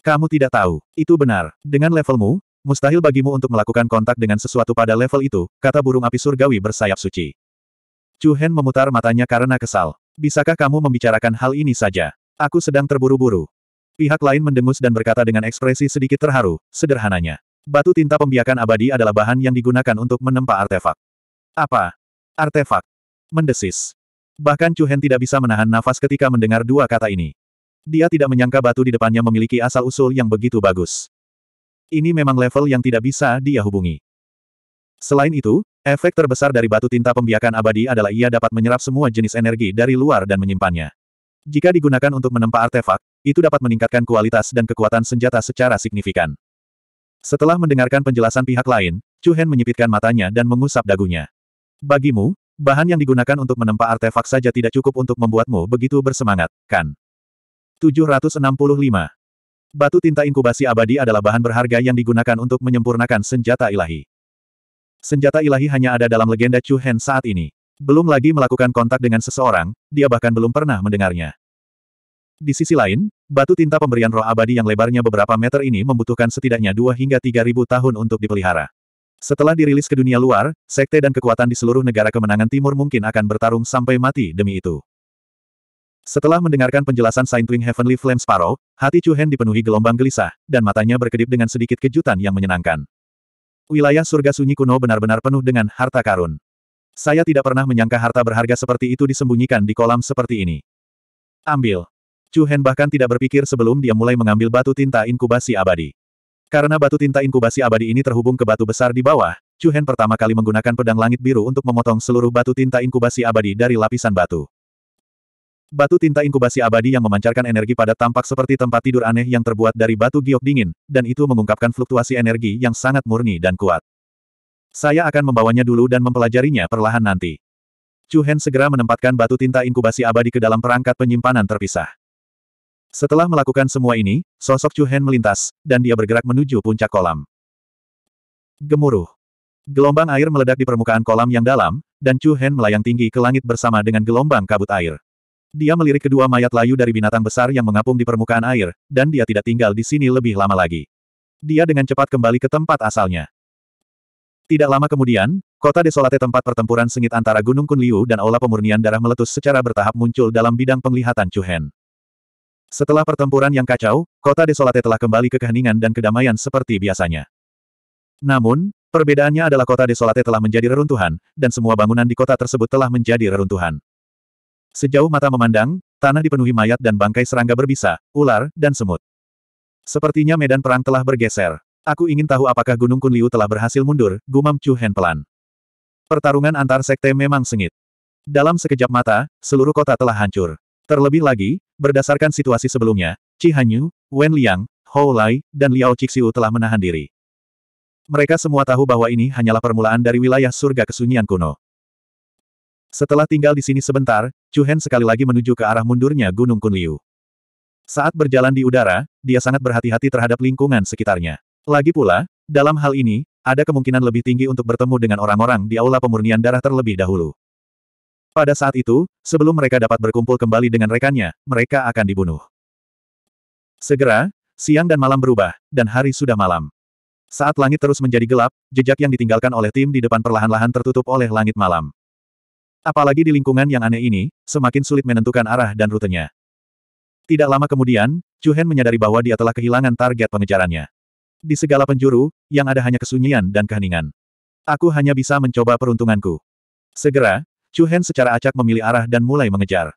Kamu tidak tahu, itu benar. Dengan levelmu, Mustahil bagimu untuk melakukan kontak dengan sesuatu pada level itu, kata burung api surgawi bersayap suci. Chu Hen memutar matanya karena kesal. Bisakah kamu membicarakan hal ini saja? Aku sedang terburu-buru. Pihak lain mendengus dan berkata dengan ekspresi sedikit terharu, sederhananya. Batu tinta pembiakan abadi adalah bahan yang digunakan untuk menempa artefak. Apa? Artefak. Mendesis. Bahkan Chu Hen tidak bisa menahan nafas ketika mendengar dua kata ini. Dia tidak menyangka batu di depannya memiliki asal-usul yang begitu bagus. Ini memang level yang tidak bisa dia hubungi. Selain itu, efek terbesar dari batu tinta pembiakan abadi adalah ia dapat menyerap semua jenis energi dari luar dan menyimpannya. Jika digunakan untuk menempa artefak, itu dapat meningkatkan kualitas dan kekuatan senjata secara signifikan. Setelah mendengarkan penjelasan pihak lain, Chu Hen menyipitkan matanya dan mengusap dagunya. Bagimu, bahan yang digunakan untuk menempa artefak saja tidak cukup untuk membuatmu begitu bersemangat, kan? 765. Batu tinta inkubasi abadi adalah bahan berharga yang digunakan untuk menyempurnakan senjata ilahi. Senjata ilahi hanya ada dalam legenda Chu Hen saat ini. Belum lagi melakukan kontak dengan seseorang, dia bahkan belum pernah mendengarnya. Di sisi lain, batu tinta pemberian roh abadi yang lebarnya beberapa meter ini membutuhkan setidaknya 2 hingga ribu tahun untuk dipelihara. Setelah dirilis ke dunia luar, sekte dan kekuatan di seluruh negara kemenangan timur mungkin akan bertarung sampai mati demi itu. Setelah mendengarkan penjelasan Saintwing Heavenly Flame Sparrow, hati Chu Hen dipenuhi gelombang gelisah, dan matanya berkedip dengan sedikit kejutan yang menyenangkan. Wilayah surga sunyi kuno benar-benar penuh dengan harta karun. Saya tidak pernah menyangka harta berharga seperti itu disembunyikan di kolam seperti ini. Ambil. Chu Hen bahkan tidak berpikir sebelum dia mulai mengambil batu tinta inkubasi abadi. Karena batu tinta inkubasi abadi ini terhubung ke batu besar di bawah, Chu Hen pertama kali menggunakan pedang langit biru untuk memotong seluruh batu tinta inkubasi abadi dari lapisan batu. Batu tinta inkubasi abadi yang memancarkan energi pada tampak seperti tempat tidur aneh yang terbuat dari batu giok dingin, dan itu mengungkapkan fluktuasi energi yang sangat murni dan kuat. Saya akan membawanya dulu dan mempelajarinya perlahan nanti. Chu Hen segera menempatkan batu tinta inkubasi abadi ke dalam perangkat penyimpanan terpisah. Setelah melakukan semua ini, sosok Chu Hen melintas, dan dia bergerak menuju puncak kolam. Gemuruh. Gelombang air meledak di permukaan kolam yang dalam, dan Chu Hen melayang tinggi ke langit bersama dengan gelombang kabut air. Dia melirik kedua mayat layu dari binatang besar yang mengapung di permukaan air, dan dia tidak tinggal di sini lebih lama lagi. Dia dengan cepat kembali ke tempat asalnya. Tidak lama kemudian, kota desolate tempat pertempuran sengit antara Gunung Kunliu dan Aula Pemurnian Darah meletus secara bertahap muncul dalam bidang penglihatan Chuhen. Setelah pertempuran yang kacau, kota desolate telah kembali ke keheningan dan kedamaian seperti biasanya. Namun, perbedaannya adalah kota desolate telah menjadi reruntuhan, dan semua bangunan di kota tersebut telah menjadi reruntuhan. Sejauh mata memandang, tanah dipenuhi mayat dan bangkai serangga berbisa, ular, dan semut. Sepertinya medan perang telah bergeser. Aku ingin tahu apakah Gunung Kunliu telah berhasil mundur, gumam Chu Hen pelan. Pertarungan antar sekte memang sengit. Dalam sekejap mata, seluruh kota telah hancur. Terlebih lagi, berdasarkan situasi sebelumnya, Chi Hanyu, Wen Liang, Hou Lai, dan Liao Cixiu telah menahan diri. Mereka semua tahu bahwa ini hanyalah permulaan dari wilayah surga kesunyian kuno. Setelah tinggal di sini sebentar, Chu sekali lagi menuju ke arah mundurnya Gunung Kunliu. Saat berjalan di udara, dia sangat berhati-hati terhadap lingkungan sekitarnya. Lagi pula, dalam hal ini, ada kemungkinan lebih tinggi untuk bertemu dengan orang-orang di aula pemurnian darah terlebih dahulu. Pada saat itu, sebelum mereka dapat berkumpul kembali dengan rekannya, mereka akan dibunuh. Segera, siang dan malam berubah, dan hari sudah malam. Saat langit terus menjadi gelap, jejak yang ditinggalkan oleh tim di depan perlahan-lahan tertutup oleh langit malam. Apalagi di lingkungan yang aneh ini, semakin sulit menentukan arah dan rutenya. Tidak lama kemudian, Chu Hen menyadari bahwa dia telah kehilangan target pengejarannya. Di segala penjuru, yang ada hanya kesunyian dan keheningan. Aku hanya bisa mencoba peruntunganku. Segera, Chu Hen secara acak memilih arah dan mulai mengejar.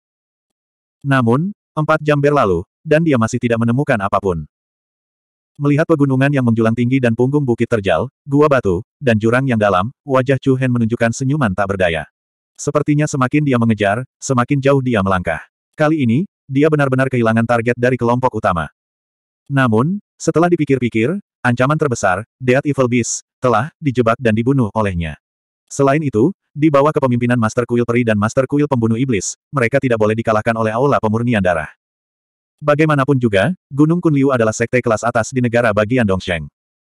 Namun, empat jam berlalu, dan dia masih tidak menemukan apapun. Melihat pegunungan yang menjulang tinggi dan punggung bukit terjal, gua batu, dan jurang yang dalam, wajah Chu Hen menunjukkan senyuman tak berdaya. Sepertinya semakin dia mengejar, semakin jauh dia melangkah. Kali ini, dia benar-benar kehilangan target dari kelompok utama. Namun, setelah dipikir-pikir, ancaman terbesar, Death Evil Beast, telah dijebak dan dibunuh olehnya. Selain itu, di bawah kepemimpinan Master Kuil Peri dan Master Kuil Pembunuh Iblis, mereka tidak boleh dikalahkan oleh Aula Pemurnian Darah. Bagaimanapun juga, Gunung Kunliu adalah sekte kelas atas di negara bagian Dongsheng.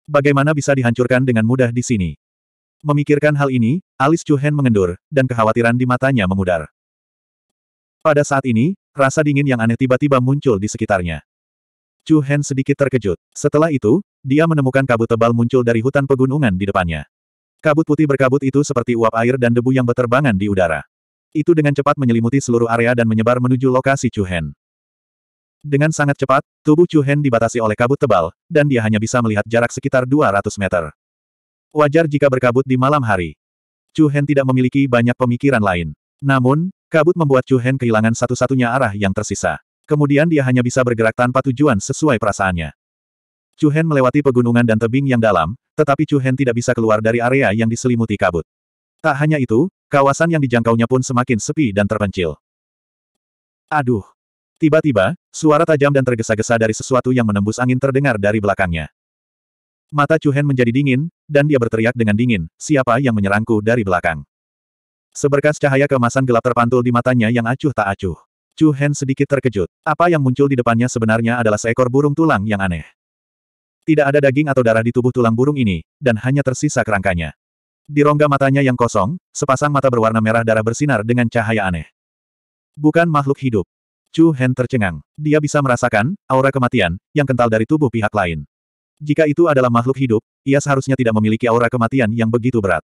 Bagaimana bisa dihancurkan dengan mudah di sini? Memikirkan hal ini, alis Chu Hen mengendur, dan kekhawatiran di matanya memudar. Pada saat ini, rasa dingin yang aneh tiba-tiba muncul di sekitarnya. Chu Hen sedikit terkejut. Setelah itu, dia menemukan kabut tebal muncul dari hutan pegunungan di depannya. Kabut putih berkabut itu seperti uap air dan debu yang berterbangan di udara. Itu dengan cepat menyelimuti seluruh area dan menyebar menuju lokasi Chu Hen. Dengan sangat cepat, tubuh Chu Hen dibatasi oleh kabut tebal, dan dia hanya bisa melihat jarak sekitar 200 meter. Wajar jika berkabut di malam hari. Chu Hen tidak memiliki banyak pemikiran lain. Namun, kabut membuat Chu Hen kehilangan satu-satunya arah yang tersisa. Kemudian dia hanya bisa bergerak tanpa tujuan sesuai perasaannya. Chu Hen melewati pegunungan dan tebing yang dalam, tetapi Chu Hen tidak bisa keluar dari area yang diselimuti kabut. Tak hanya itu, kawasan yang dijangkaunya pun semakin sepi dan terpencil. Aduh! Tiba-tiba, suara tajam dan tergesa-gesa dari sesuatu yang menembus angin terdengar dari belakangnya. Mata Chu Hen menjadi dingin, dan dia berteriak dengan dingin, siapa yang menyerangku dari belakang? Seberkas cahaya kemasan gelap terpantul di matanya yang acuh tak acuh. Chu Hen sedikit terkejut. Apa yang muncul di depannya sebenarnya adalah seekor burung tulang yang aneh. Tidak ada daging atau darah di tubuh tulang burung ini, dan hanya tersisa kerangkanya. Di rongga matanya yang kosong, sepasang mata berwarna merah darah bersinar dengan cahaya aneh. Bukan makhluk hidup. Chu Hen tercengang. Dia bisa merasakan aura kematian yang kental dari tubuh pihak lain. Jika itu adalah makhluk hidup, ia seharusnya tidak memiliki aura kematian yang begitu berat.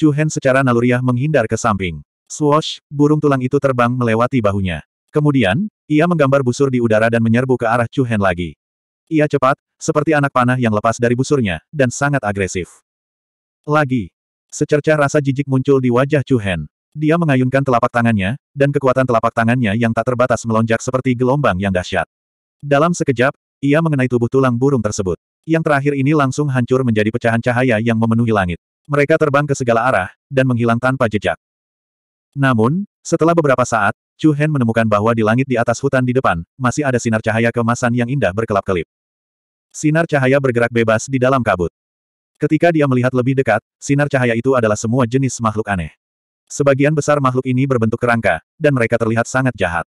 Chu Hen secara naluriah menghindar ke samping. Swoosh, burung tulang itu terbang melewati bahunya. Kemudian, ia menggambar busur di udara dan menyerbu ke arah Chu Hen lagi. Ia cepat, seperti anak panah yang lepas dari busurnya, dan sangat agresif. Lagi. Secercah rasa jijik muncul di wajah Chu Hen. Dia mengayunkan telapak tangannya, dan kekuatan telapak tangannya yang tak terbatas melonjak seperti gelombang yang dahsyat. Dalam sekejap, ia mengenai tubuh tulang burung tersebut. Yang terakhir ini langsung hancur menjadi pecahan cahaya yang memenuhi langit. Mereka terbang ke segala arah, dan menghilang tanpa jejak. Namun, setelah beberapa saat, Chu Hen menemukan bahwa di langit di atas hutan di depan, masih ada sinar cahaya kemasan yang indah berkelap-kelip. Sinar cahaya bergerak bebas di dalam kabut. Ketika dia melihat lebih dekat, sinar cahaya itu adalah semua jenis makhluk aneh. Sebagian besar makhluk ini berbentuk kerangka, dan mereka terlihat sangat jahat.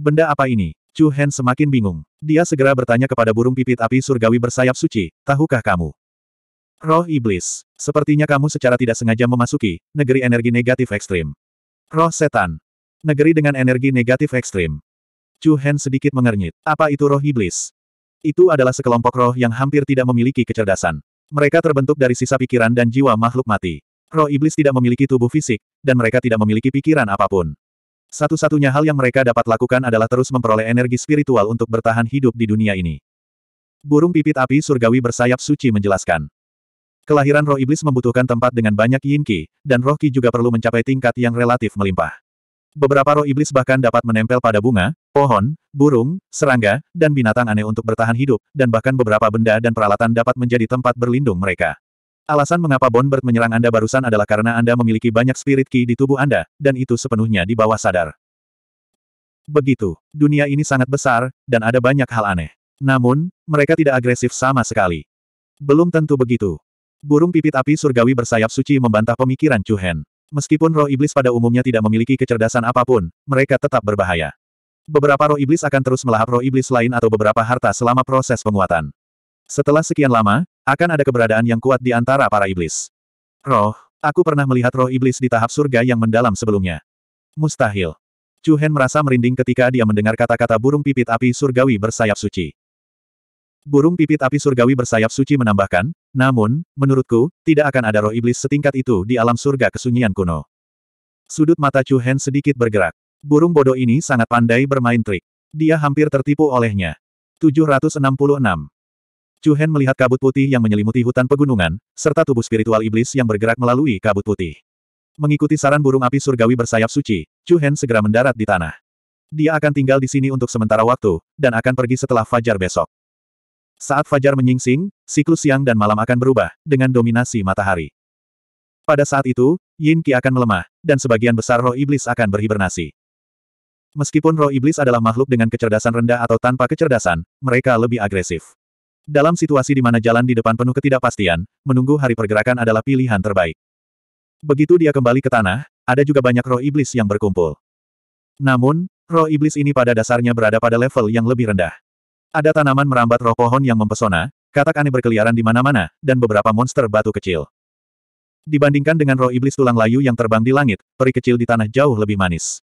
Benda apa ini? Chu Hen semakin bingung. Dia segera bertanya kepada burung pipit api surgawi bersayap suci, tahukah kamu? Roh Iblis. Sepertinya kamu secara tidak sengaja memasuki negeri energi negatif ekstrim. Roh Setan. Negeri dengan energi negatif ekstrim. Chu Hen sedikit mengernyit. Apa itu roh iblis? Itu adalah sekelompok roh yang hampir tidak memiliki kecerdasan. Mereka terbentuk dari sisa pikiran dan jiwa makhluk mati. Roh iblis tidak memiliki tubuh fisik, dan mereka tidak memiliki pikiran apapun. Satu-satunya hal yang mereka dapat lakukan adalah terus memperoleh energi spiritual untuk bertahan hidup di dunia ini. Burung pipit api surgawi bersayap suci menjelaskan. Kelahiran roh iblis membutuhkan tempat dengan banyak yin ki, dan roh ki juga perlu mencapai tingkat yang relatif melimpah. Beberapa roh iblis bahkan dapat menempel pada bunga, pohon, burung, serangga, dan binatang aneh untuk bertahan hidup, dan bahkan beberapa benda dan peralatan dapat menjadi tempat berlindung mereka. Alasan mengapa Bonbert menyerang Anda barusan adalah karena Anda memiliki banyak spirit ki di tubuh Anda, dan itu sepenuhnya di bawah sadar. Begitu, dunia ini sangat besar, dan ada banyak hal aneh. Namun, mereka tidak agresif sama sekali. Belum tentu begitu. Burung pipit api surgawi bersayap suci membantah pemikiran Chu Hen. Meskipun roh iblis pada umumnya tidak memiliki kecerdasan apapun, mereka tetap berbahaya. Beberapa roh iblis akan terus melahap roh iblis lain atau beberapa harta selama proses penguatan. Setelah sekian lama, akan ada keberadaan yang kuat di antara para iblis. Roh, aku pernah melihat roh iblis di tahap surga yang mendalam sebelumnya. Mustahil. Chu Hen merasa merinding ketika dia mendengar kata-kata burung pipit api surgawi bersayap suci. Burung pipit api surgawi bersayap suci menambahkan, namun, menurutku, tidak akan ada roh iblis setingkat itu di alam surga kesunyian kuno. Sudut mata Chu Hen sedikit bergerak. Burung bodoh ini sangat pandai bermain trik. Dia hampir tertipu olehnya. 766. Chu Hen melihat kabut putih yang menyelimuti hutan pegunungan, serta tubuh spiritual iblis yang bergerak melalui kabut putih. Mengikuti saran burung api surgawi bersayap suci, Chu Hen segera mendarat di tanah. Dia akan tinggal di sini untuk sementara waktu, dan akan pergi setelah fajar besok. Saat fajar menyingsing, siklus siang dan malam akan berubah, dengan dominasi matahari. Pada saat itu, Yin Qi akan melemah, dan sebagian besar roh iblis akan berhibernasi. Meskipun roh iblis adalah makhluk dengan kecerdasan rendah atau tanpa kecerdasan, mereka lebih agresif. Dalam situasi di mana jalan di depan penuh ketidakpastian, menunggu hari pergerakan adalah pilihan terbaik. Begitu dia kembali ke tanah, ada juga banyak roh iblis yang berkumpul. Namun, roh iblis ini pada dasarnya berada pada level yang lebih rendah. Ada tanaman merambat roh pohon yang mempesona, katak aneh berkeliaran di mana-mana, dan beberapa monster batu kecil. Dibandingkan dengan roh iblis tulang layu yang terbang di langit, peri kecil di tanah jauh lebih manis.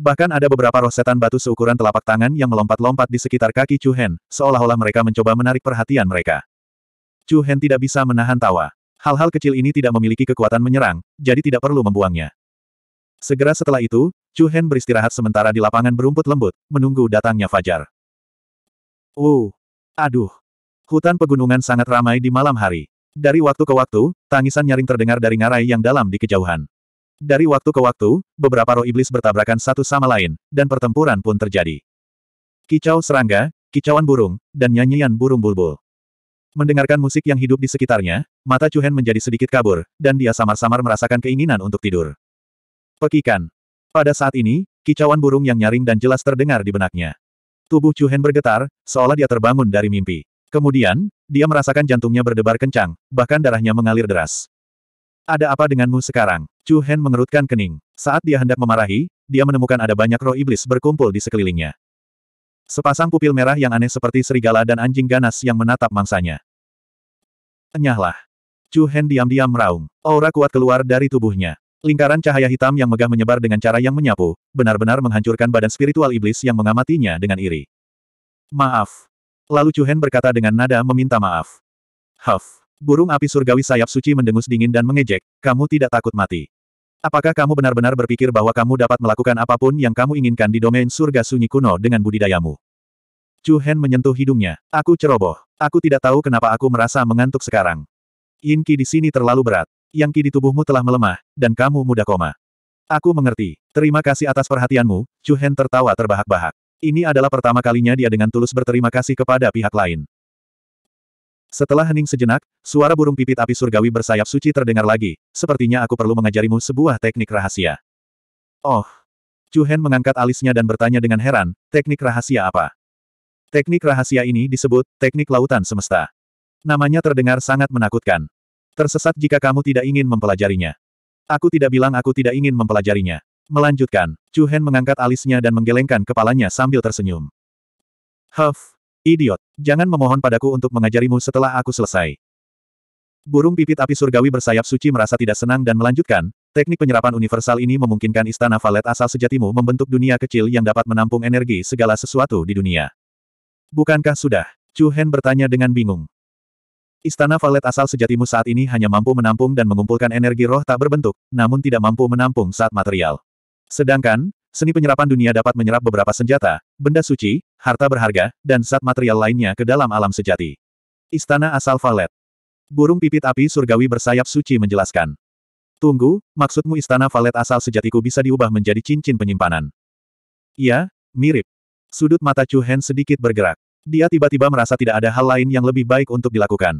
Bahkan ada beberapa roh setan batu seukuran telapak tangan yang melompat-lompat di sekitar kaki Chu Hen, seolah-olah mereka mencoba menarik perhatian mereka. Chu Hen tidak bisa menahan tawa. Hal-hal kecil ini tidak memiliki kekuatan menyerang, jadi tidak perlu membuangnya. Segera setelah itu, Chu Hen beristirahat sementara di lapangan berumput lembut, menunggu datangnya fajar. Uh, aduh. Hutan pegunungan sangat ramai di malam hari. Dari waktu ke waktu, tangisan nyaring terdengar dari ngarai yang dalam di kejauhan. Dari waktu ke waktu, beberapa roh iblis bertabrakan satu sama lain, dan pertempuran pun terjadi. Kicau serangga, kicauan burung, dan nyanyian burung bulbul. Mendengarkan musik yang hidup di sekitarnya, mata Chuhen menjadi sedikit kabur, dan dia samar-samar merasakan keinginan untuk tidur. Pekikan. Pada saat ini, kicauan burung yang nyaring dan jelas terdengar di benaknya. Tubuh Chuhen bergetar, seolah dia terbangun dari mimpi. Kemudian, dia merasakan jantungnya berdebar kencang, bahkan darahnya mengalir deras. Ada apa denganmu sekarang? Chu Hen mengerutkan kening. Saat dia hendak memarahi, dia menemukan ada banyak roh iblis berkumpul di sekelilingnya. Sepasang pupil merah yang aneh seperti serigala dan anjing ganas yang menatap mangsanya. Enyahlah. Chu Hen diam-diam meraung. Aura kuat keluar dari tubuhnya. Lingkaran cahaya hitam yang megah menyebar dengan cara yang menyapu, benar-benar menghancurkan badan spiritual iblis yang mengamatinya dengan iri. Maaf. Lalu Chu Hen berkata dengan nada meminta maaf. Huff. Burung api surgawi sayap suci mendengus dingin dan mengejek, kamu tidak takut mati. Apakah kamu benar-benar berpikir bahwa kamu dapat melakukan apapun yang kamu inginkan di domain surga sunyi kuno dengan budidayamu? Chu Hen menyentuh hidungnya. Aku ceroboh. Aku tidak tahu kenapa aku merasa mengantuk sekarang. Yin Qi di sini terlalu berat. Yang Qi di tubuhmu telah melemah, dan kamu mudah koma. Aku mengerti. Terima kasih atas perhatianmu, Chu Hen tertawa terbahak-bahak. Ini adalah pertama kalinya dia dengan tulus berterima kasih kepada pihak lain. Setelah hening sejenak, suara burung pipit api surgawi bersayap suci terdengar lagi, sepertinya aku perlu mengajarimu sebuah teknik rahasia. Oh! Chu Hen mengangkat alisnya dan bertanya dengan heran, teknik rahasia apa? Teknik rahasia ini disebut, teknik lautan semesta. Namanya terdengar sangat menakutkan. Tersesat jika kamu tidak ingin mempelajarinya. Aku tidak bilang aku tidak ingin mempelajarinya. Melanjutkan, Chu Hen mengangkat alisnya dan menggelengkan kepalanya sambil tersenyum. Huff, Idiot, jangan memohon padaku untuk mengajarimu setelah aku selesai. Burung pipit api surgawi bersayap suci merasa tidak senang dan melanjutkan, teknik penyerapan universal ini memungkinkan istana valet asal sejatimu membentuk dunia kecil yang dapat menampung energi segala sesuatu di dunia. Bukankah sudah? Chu Hen bertanya dengan bingung. Istana valet asal sejatimu saat ini hanya mampu menampung dan mengumpulkan energi roh tak berbentuk, namun tidak mampu menampung saat material. Sedangkan, Seni penyerapan dunia dapat menyerap beberapa senjata, benda suci, harta berharga, dan zat material lainnya ke dalam alam sejati. Istana asal Valet. Burung pipit api surgawi bersayap suci menjelaskan. Tunggu, maksudmu istana Valet asal sejatiku bisa diubah menjadi cincin penyimpanan. Ya, mirip. Sudut mata Chu Hen sedikit bergerak. Dia tiba-tiba merasa tidak ada hal lain yang lebih baik untuk dilakukan.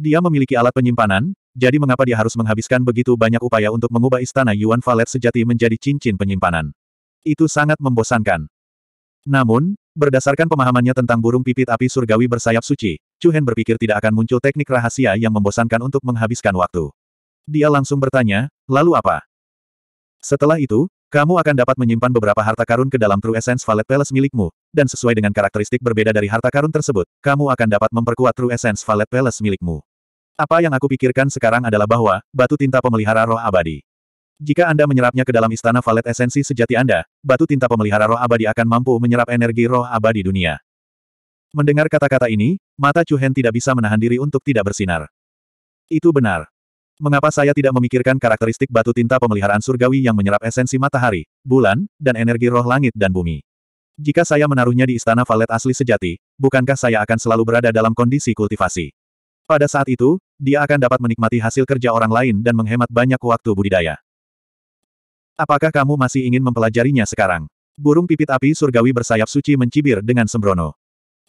Dia memiliki alat penyimpanan, jadi mengapa dia harus menghabiskan begitu banyak upaya untuk mengubah istana Yuan Valet sejati menjadi cincin penyimpanan? Itu sangat membosankan. Namun, berdasarkan pemahamannya tentang burung pipit api surgawi bersayap suci, Chu Hen berpikir tidak akan muncul teknik rahasia yang membosankan untuk menghabiskan waktu. Dia langsung bertanya, lalu apa? Setelah itu, kamu akan dapat menyimpan beberapa harta karun ke dalam True Essence Valet Palace milikmu, dan sesuai dengan karakteristik berbeda dari harta karun tersebut, kamu akan dapat memperkuat True Essence Valet Palace milikmu. Apa yang aku pikirkan sekarang adalah bahwa, batu tinta pemelihara roh abadi. Jika Anda menyerapnya ke dalam istana valet esensi sejati Anda, batu tinta pemelihara roh abadi akan mampu menyerap energi roh abadi dunia. Mendengar kata-kata ini, mata Chuhen tidak bisa menahan diri untuk tidak bersinar. Itu benar. Mengapa saya tidak memikirkan karakteristik batu tinta pemeliharaan surgawi yang menyerap esensi matahari, bulan, dan energi roh langit dan bumi? Jika saya menaruhnya di istana valet asli sejati, bukankah saya akan selalu berada dalam kondisi kultivasi? Pada saat itu, dia akan dapat menikmati hasil kerja orang lain dan menghemat banyak waktu budidaya. Apakah kamu masih ingin mempelajarinya sekarang? Burung pipit api surgawi bersayap suci mencibir dengan sembrono.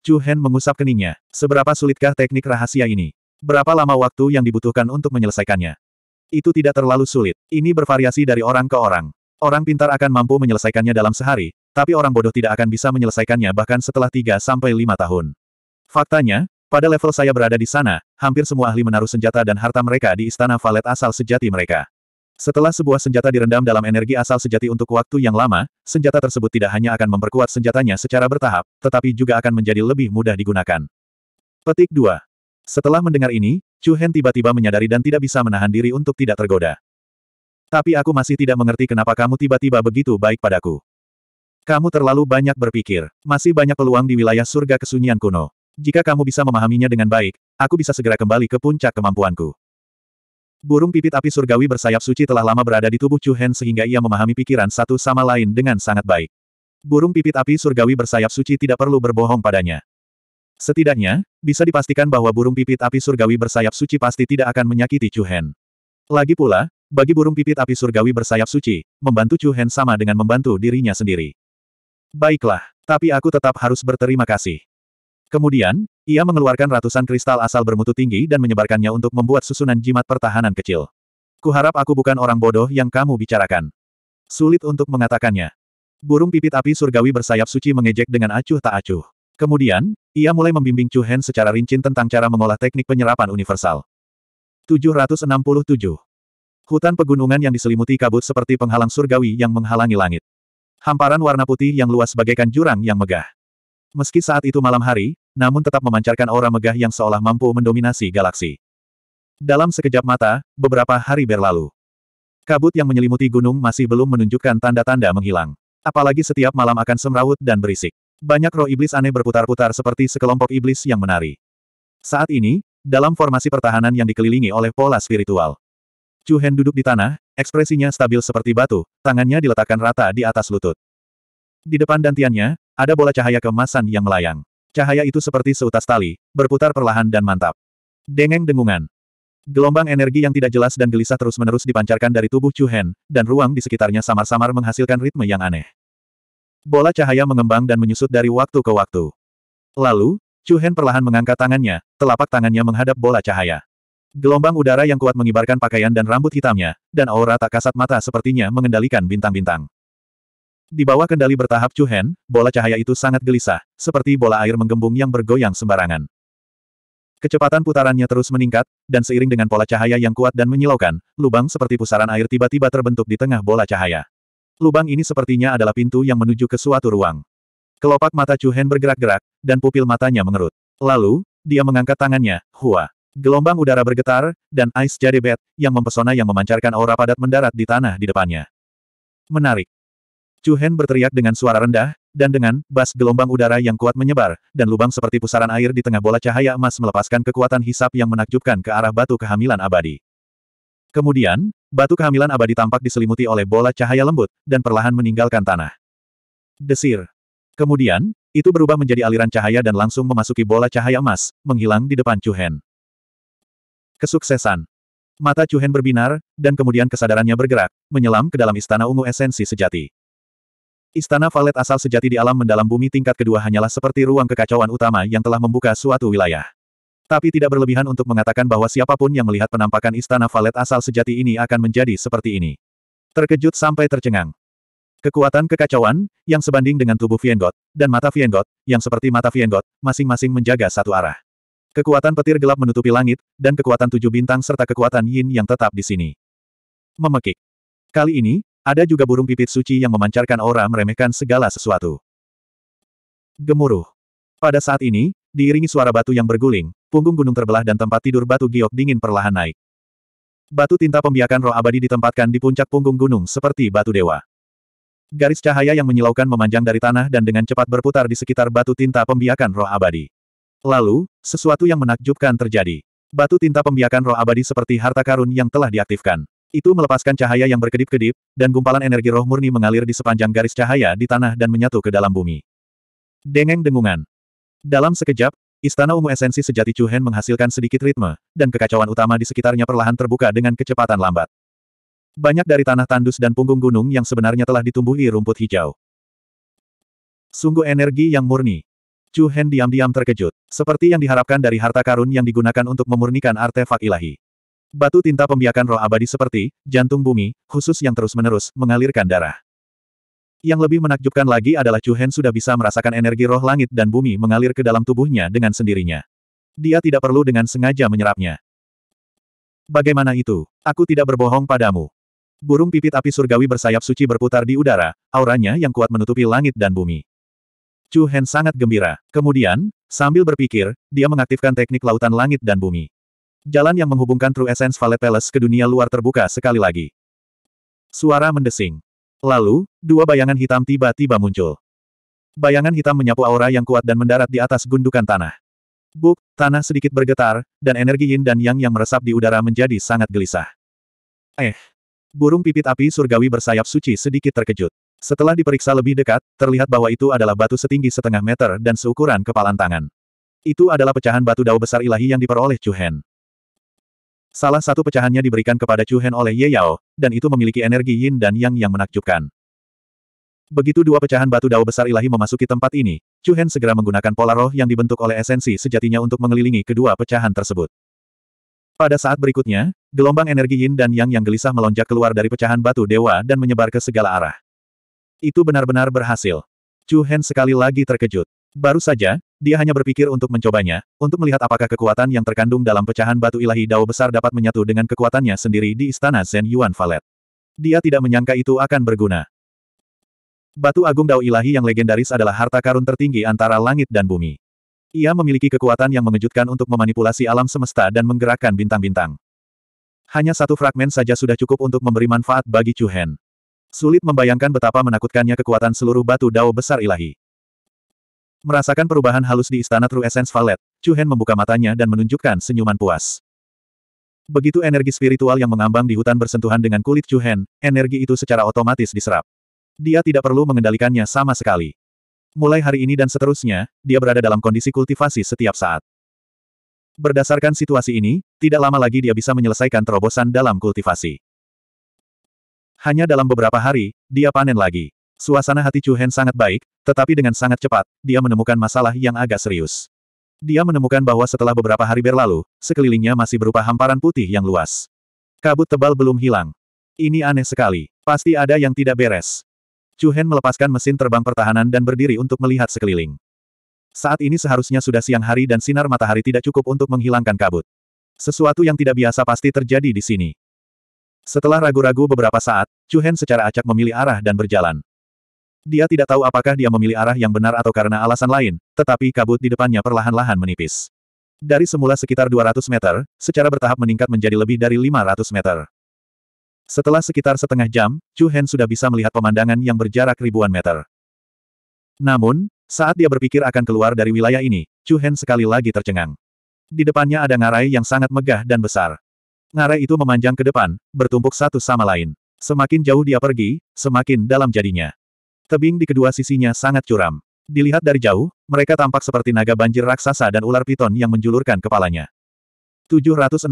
Chu Hen mengusap keningnya. Seberapa sulitkah teknik rahasia ini? Berapa lama waktu yang dibutuhkan untuk menyelesaikannya? Itu tidak terlalu sulit. Ini bervariasi dari orang ke orang. Orang pintar akan mampu menyelesaikannya dalam sehari, tapi orang bodoh tidak akan bisa menyelesaikannya bahkan setelah 3 sampai 5 tahun. Faktanya, pada level saya berada di sana, hampir semua ahli menaruh senjata dan harta mereka di istana valet asal sejati mereka. Setelah sebuah senjata direndam dalam energi asal sejati untuk waktu yang lama, senjata tersebut tidak hanya akan memperkuat senjatanya secara bertahap, tetapi juga akan menjadi lebih mudah digunakan. Petik 2. Setelah mendengar ini, Chu Hen tiba-tiba menyadari dan tidak bisa menahan diri untuk tidak tergoda. Tapi aku masih tidak mengerti kenapa kamu tiba-tiba begitu baik padaku. Kamu terlalu banyak berpikir. Masih banyak peluang di wilayah surga kesunyian kuno. Jika kamu bisa memahaminya dengan baik, aku bisa segera kembali ke puncak kemampuanku. Burung pipit api surgawi bersayap suci telah lama berada di tubuh Chu Hen sehingga ia memahami pikiran satu sama lain dengan sangat baik. Burung pipit api surgawi bersayap suci tidak perlu berbohong padanya. Setidaknya, bisa dipastikan bahwa burung pipit api surgawi bersayap suci pasti tidak akan menyakiti Chu Hen. Lagi pula, bagi burung pipit api surgawi bersayap suci, membantu Chu Hen sama dengan membantu dirinya sendiri. Baiklah, tapi aku tetap harus berterima kasih. Kemudian, ia mengeluarkan ratusan kristal asal bermutu tinggi dan menyebarkannya untuk membuat susunan jimat pertahanan kecil. Kuharap aku bukan orang bodoh yang kamu bicarakan. Sulit untuk mengatakannya. Burung pipit api surgawi bersayap suci mengejek dengan acuh tak acuh. Kemudian, ia mulai membimbing Chu Hen secara rinci tentang cara mengolah teknik penyerapan universal. 767. Hutan pegunungan yang diselimuti kabut seperti penghalang surgawi yang menghalangi langit. Hamparan warna putih yang luas bagaikan jurang yang megah. Meski saat itu malam hari, namun tetap memancarkan aura megah yang seolah mampu mendominasi galaksi. Dalam sekejap mata, beberapa hari berlalu. Kabut yang menyelimuti gunung masih belum menunjukkan tanda-tanda menghilang. Apalagi setiap malam akan semrawut dan berisik. Banyak roh iblis aneh berputar-putar seperti sekelompok iblis yang menari. Saat ini, dalam formasi pertahanan yang dikelilingi oleh pola spiritual. Chu Hen duduk di tanah, ekspresinya stabil seperti batu, tangannya diletakkan rata di atas lutut. Di depan dantiannya, ada bola cahaya kemasan yang melayang. Cahaya itu seperti seutas tali, berputar perlahan dan mantap. Dengeng dengungan. Gelombang energi yang tidak jelas dan gelisah terus-menerus dipancarkan dari tubuh Chu Hen, dan ruang di sekitarnya samar-samar menghasilkan ritme yang aneh. Bola cahaya mengembang dan menyusut dari waktu ke waktu. Lalu, Chu Hen perlahan mengangkat tangannya, telapak tangannya menghadap bola cahaya. Gelombang udara yang kuat mengibarkan pakaian dan rambut hitamnya, dan aura tak kasat mata sepertinya mengendalikan bintang-bintang. Di bawah kendali bertahap Chu Hen, bola cahaya itu sangat gelisah, seperti bola air menggembung yang bergoyang sembarangan. Kecepatan putarannya terus meningkat, dan seiring dengan pola cahaya yang kuat dan menyilaukan, lubang seperti pusaran air tiba-tiba terbentuk di tengah bola cahaya. Lubang ini sepertinya adalah pintu yang menuju ke suatu ruang. Kelopak mata Chu Hen bergerak-gerak, dan pupil matanya mengerut. Lalu, dia mengangkat tangannya, hua. Gelombang udara bergetar, dan Ice jari Bat, yang mempesona yang memancarkan aura padat mendarat di tanah di depannya. Menarik. Chu Hen berteriak dengan suara rendah, dan dengan bas gelombang udara yang kuat menyebar, dan lubang seperti pusaran air di tengah bola cahaya emas melepaskan kekuatan hisap yang menakjubkan ke arah batu kehamilan abadi. Kemudian, batu kehamilan abadi tampak diselimuti oleh bola cahaya lembut, dan perlahan meninggalkan tanah. Desir. Kemudian, itu berubah menjadi aliran cahaya dan langsung memasuki bola cahaya emas, menghilang di depan Chu Hen. Kesuksesan. Mata Chu Hen berbinar, dan kemudian kesadarannya bergerak, menyelam ke dalam istana ungu esensi sejati. Istana Valet asal sejati di alam mendalam bumi tingkat kedua hanyalah seperti ruang kekacauan utama yang telah membuka suatu wilayah. Tapi tidak berlebihan untuk mengatakan bahwa siapapun yang melihat penampakan Istana Valet asal sejati ini akan menjadi seperti ini. Terkejut sampai tercengang. Kekuatan kekacauan, yang sebanding dengan tubuh Viengot, dan mata Viengot, yang seperti mata Viengot, masing-masing menjaga satu arah. Kekuatan petir gelap menutupi langit, dan kekuatan tujuh bintang serta kekuatan yin yang tetap di sini. Memekik. Kali ini, ada juga burung pipit suci yang memancarkan aura meremehkan segala sesuatu. Gemuruh. Pada saat ini, diiringi suara batu yang berguling, punggung gunung terbelah dan tempat tidur batu giok dingin perlahan naik. Batu tinta pembiakan roh abadi ditempatkan di puncak punggung gunung seperti batu dewa. Garis cahaya yang menyilaukan memanjang dari tanah dan dengan cepat berputar di sekitar batu tinta pembiakan roh abadi. Lalu, sesuatu yang menakjubkan terjadi. Batu tinta pembiakan roh abadi seperti harta karun yang telah diaktifkan. Itu melepaskan cahaya yang berkedip-kedip, dan gumpalan energi roh murni mengalir di sepanjang garis cahaya di tanah dan menyatu ke dalam bumi. Dengeng dengungan. Dalam sekejap, Istana Ungu Esensi Sejati Chuhen menghasilkan sedikit ritme, dan kekacauan utama di sekitarnya perlahan terbuka dengan kecepatan lambat. Banyak dari tanah tandus dan punggung gunung yang sebenarnya telah ditumbuhi rumput hijau. Sungguh energi yang murni, Chu Hen diam-diam terkejut, seperti yang diharapkan dari harta karun yang digunakan untuk memurnikan artefak ilahi. Batu tinta pembiakan roh abadi seperti, jantung bumi, khusus yang terus-menerus, mengalirkan darah. Yang lebih menakjubkan lagi adalah Chu Hen sudah bisa merasakan energi roh langit dan bumi mengalir ke dalam tubuhnya dengan sendirinya. Dia tidak perlu dengan sengaja menyerapnya. Bagaimana itu? Aku tidak berbohong padamu. Burung pipit api surgawi bersayap suci berputar di udara, auranya yang kuat menutupi langit dan bumi. Chu Hen sangat gembira. Kemudian, sambil berpikir, dia mengaktifkan teknik lautan langit dan bumi. Jalan yang menghubungkan True Essence Valley Palace ke dunia luar terbuka sekali lagi. Suara mendesing. Lalu, dua bayangan hitam tiba-tiba muncul. Bayangan hitam menyapu aura yang kuat dan mendarat di atas gundukan tanah. Buk, tanah sedikit bergetar, dan energi yin dan yang yang meresap di udara menjadi sangat gelisah. Eh. Burung pipit api surgawi bersayap suci sedikit terkejut. Setelah diperiksa lebih dekat, terlihat bahwa itu adalah batu setinggi setengah meter dan seukuran kepalan tangan. Itu adalah pecahan batu dao besar ilahi yang diperoleh Chu Hen. Salah satu pecahannya diberikan kepada Chu Hen oleh Ye Yao, dan itu memiliki energi yin dan yang yang menakjubkan. Begitu dua pecahan batu dao besar ilahi memasuki tempat ini, Chu Hen segera menggunakan pola roh yang dibentuk oleh esensi sejatinya untuk mengelilingi kedua pecahan tersebut. Pada saat berikutnya, gelombang energi yin dan yang yang gelisah melonjak keluar dari pecahan batu dewa dan menyebar ke segala arah. Itu benar-benar berhasil. Chu Hen sekali lagi terkejut. Baru saja, dia hanya berpikir untuk mencobanya, untuk melihat apakah kekuatan yang terkandung dalam pecahan batu ilahi Dao besar dapat menyatu dengan kekuatannya sendiri di istana Zen Yuan Valet. Dia tidak menyangka itu akan berguna. Batu Agung Dao Ilahi yang legendaris adalah harta karun tertinggi antara langit dan bumi. Ia memiliki kekuatan yang mengejutkan untuk memanipulasi alam semesta dan menggerakkan bintang-bintang. Hanya satu fragmen saja sudah cukup untuk memberi manfaat bagi Chu Hen. Sulit membayangkan betapa menakutkannya kekuatan seluruh batu Dao besar ilahi. Merasakan perubahan halus di istana True Essence Valet, Chu Hen membuka matanya dan menunjukkan senyuman puas. Begitu energi spiritual yang mengambang di hutan bersentuhan dengan kulit Chu Hen, energi itu secara otomatis diserap. Dia tidak perlu mengendalikannya sama sekali. Mulai hari ini dan seterusnya, dia berada dalam kondisi kultivasi setiap saat. Berdasarkan situasi ini, tidak lama lagi dia bisa menyelesaikan terobosan dalam kultivasi. Hanya dalam beberapa hari, dia panen lagi. Suasana hati Chu Hen sangat baik, tetapi dengan sangat cepat, dia menemukan masalah yang agak serius. Dia menemukan bahwa setelah beberapa hari berlalu, sekelilingnya masih berupa hamparan putih yang luas. Kabut tebal belum hilang. Ini aneh sekali. Pasti ada yang tidak beres. Chu Hen melepaskan mesin terbang pertahanan dan berdiri untuk melihat sekeliling. Saat ini seharusnya sudah siang hari dan sinar matahari tidak cukup untuk menghilangkan kabut. Sesuatu yang tidak biasa pasti terjadi di sini. Setelah ragu-ragu beberapa saat, Chu Hen secara acak memilih arah dan berjalan. Dia tidak tahu apakah dia memilih arah yang benar atau karena alasan lain, tetapi kabut di depannya perlahan-lahan menipis. Dari semula sekitar 200 meter, secara bertahap meningkat menjadi lebih dari 500 meter. Setelah sekitar setengah jam, Chu Hen sudah bisa melihat pemandangan yang berjarak ribuan meter. Namun, saat dia berpikir akan keluar dari wilayah ini, Chu Hen sekali lagi tercengang. Di depannya ada ngarai yang sangat megah dan besar. Ngarai itu memanjang ke depan, bertumpuk satu sama lain. Semakin jauh dia pergi, semakin dalam jadinya. Tebing di kedua sisinya sangat curam. Dilihat dari jauh, mereka tampak seperti naga banjir raksasa dan ular piton yang menjulurkan kepalanya. 768.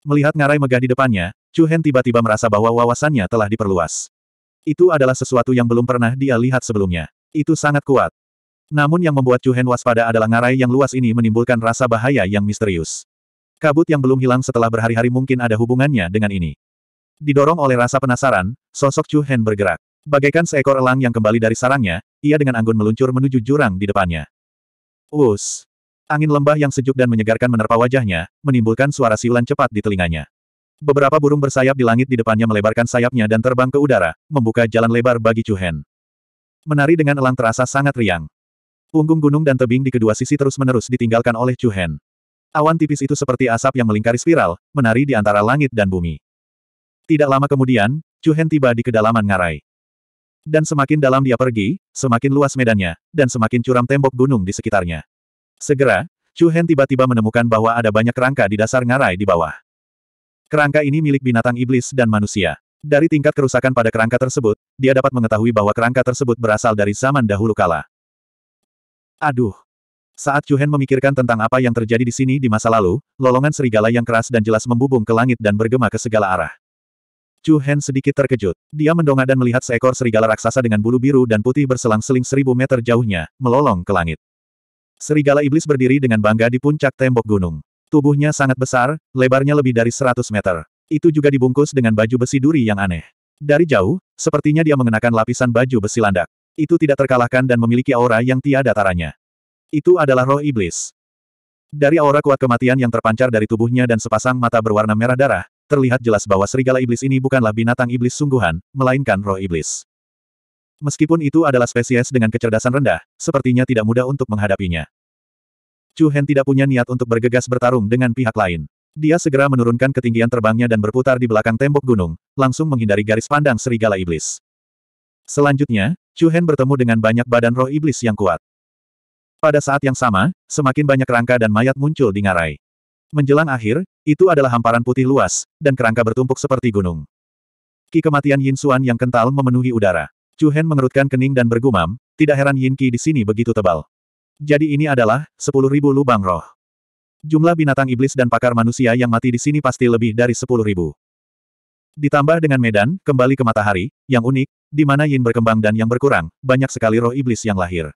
Melihat ngarai megah di depannya, Chu Hen tiba-tiba merasa bahwa wawasannya telah diperluas. Itu adalah sesuatu yang belum pernah dia lihat sebelumnya. Itu sangat kuat. Namun yang membuat Chu Hen waspada adalah ngarai yang luas ini menimbulkan rasa bahaya yang misterius. Kabut yang belum hilang setelah berhari-hari mungkin ada hubungannya dengan ini. Didorong oleh rasa penasaran, sosok Chu Hen bergerak. Bagaikan seekor elang yang kembali dari sarangnya, ia dengan anggun meluncur menuju jurang di depannya. Us! Angin lembah yang sejuk dan menyegarkan menerpa wajahnya, menimbulkan suara siulan cepat di telinganya. Beberapa burung bersayap di langit di depannya melebarkan sayapnya dan terbang ke udara, membuka jalan lebar bagi Chuhen. Menari dengan elang terasa sangat riang. Punggung gunung dan tebing di kedua sisi terus-menerus ditinggalkan oleh Chuhen. Awan tipis itu seperti asap yang melingkari spiral, menari di antara langit dan bumi. Tidak lama kemudian, Chuhen tiba di kedalaman ngarai. Dan semakin dalam dia pergi, semakin luas medannya, dan semakin curam tembok gunung di sekitarnya. Segera, Chu Hen tiba-tiba menemukan bahwa ada banyak kerangka di dasar ngarai di bawah. Kerangka ini milik binatang iblis dan manusia. Dari tingkat kerusakan pada kerangka tersebut, dia dapat mengetahui bahwa kerangka tersebut berasal dari zaman dahulu kala. Aduh. Saat Chu Hen memikirkan tentang apa yang terjadi di sini di masa lalu, lolongan serigala yang keras dan jelas membubung ke langit dan bergema ke segala arah. Chu Hen sedikit terkejut. Dia mendongak dan melihat seekor serigala raksasa dengan bulu biru dan putih berselang-seling seribu meter jauhnya, melolong ke langit. Serigala iblis berdiri dengan bangga di puncak tembok gunung. Tubuhnya sangat besar, lebarnya lebih dari seratus meter. Itu juga dibungkus dengan baju besi duri yang aneh. Dari jauh, sepertinya dia mengenakan lapisan baju besi landak. Itu tidak terkalahkan dan memiliki aura yang tiada taranya. Itu adalah roh iblis. Dari aura kuat kematian yang terpancar dari tubuhnya dan sepasang mata berwarna merah darah, terlihat jelas bahwa serigala iblis ini bukanlah binatang iblis sungguhan, melainkan roh iblis. Meskipun itu adalah spesies dengan kecerdasan rendah, sepertinya tidak mudah untuk menghadapinya. Chu Hen tidak punya niat untuk bergegas bertarung dengan pihak lain. Dia segera menurunkan ketinggian terbangnya dan berputar di belakang tembok gunung, langsung menghindari garis pandang serigala iblis. Selanjutnya, Chu Hen bertemu dengan banyak badan roh iblis yang kuat. Pada saat yang sama, semakin banyak rangka dan mayat muncul di ngarai. Menjelang akhir, itu adalah hamparan putih luas, dan kerangka bertumpuk seperti gunung. Ki kematian Yin Xuan yang kental memenuhi udara. Chu Hen mengerutkan kening dan bergumam, tidak heran Yin Qi di sini begitu tebal. Jadi ini adalah, sepuluh ribu lubang roh. Jumlah binatang iblis dan pakar manusia yang mati di sini pasti lebih dari sepuluh ribu. Ditambah dengan medan, kembali ke matahari, yang unik, di mana yin berkembang dan yang berkurang, banyak sekali roh iblis yang lahir.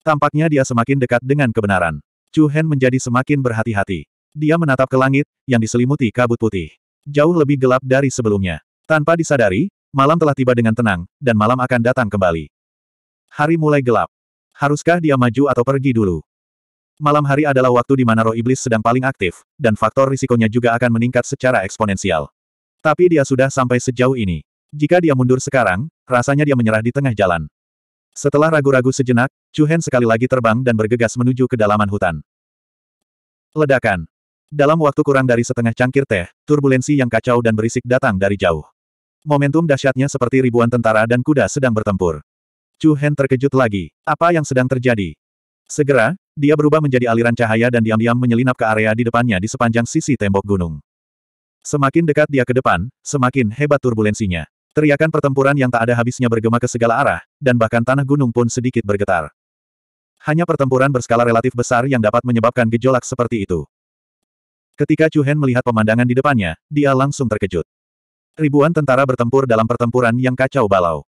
Tampaknya dia semakin dekat dengan kebenaran. Chu Hen menjadi semakin berhati-hati. Dia menatap ke langit, yang diselimuti kabut putih. Jauh lebih gelap dari sebelumnya. Tanpa disadari, malam telah tiba dengan tenang, dan malam akan datang kembali. Hari mulai gelap. Haruskah dia maju atau pergi dulu? Malam hari adalah waktu di mana roh iblis sedang paling aktif, dan faktor risikonya juga akan meningkat secara eksponensial. Tapi dia sudah sampai sejauh ini. Jika dia mundur sekarang, rasanya dia menyerah di tengah jalan. Setelah ragu-ragu sejenak, Chu Hen sekali lagi terbang dan bergegas menuju kedalaman hutan. Ledakan. Dalam waktu kurang dari setengah cangkir teh, turbulensi yang kacau dan berisik datang dari jauh. Momentum dahsyatnya seperti ribuan tentara dan kuda sedang bertempur. Chu Hen terkejut lagi. Apa yang sedang terjadi? Segera, dia berubah menjadi aliran cahaya dan diam-diam menyelinap ke area di depannya di sepanjang sisi tembok gunung. Semakin dekat dia ke depan, semakin hebat turbulensinya. Teriakan pertempuran yang tak ada habisnya bergema ke segala arah, dan bahkan tanah gunung pun sedikit bergetar. Hanya pertempuran berskala relatif besar yang dapat menyebabkan gejolak seperti itu. Ketika Chu Hen melihat pemandangan di depannya, dia langsung terkejut. Ribuan tentara bertempur dalam pertempuran yang kacau balau.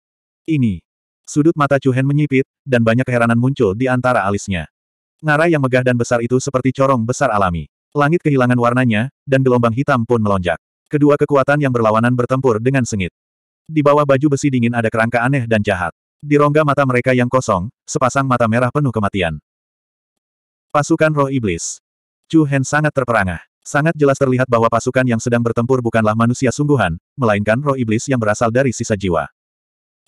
Ini. Sudut mata Chu Hen menyipit, dan banyak keheranan muncul di antara alisnya. Ngarai yang megah dan besar itu seperti corong besar alami. Langit kehilangan warnanya, dan gelombang hitam pun melonjak. Kedua kekuatan yang berlawanan bertempur dengan sengit. Di bawah baju besi dingin ada kerangka aneh dan jahat. Di rongga mata mereka yang kosong, sepasang mata merah penuh kematian. Pasukan roh iblis. Chu Hen sangat terperangah. Sangat jelas terlihat bahwa pasukan yang sedang bertempur bukanlah manusia sungguhan, melainkan roh iblis yang berasal dari sisa jiwa.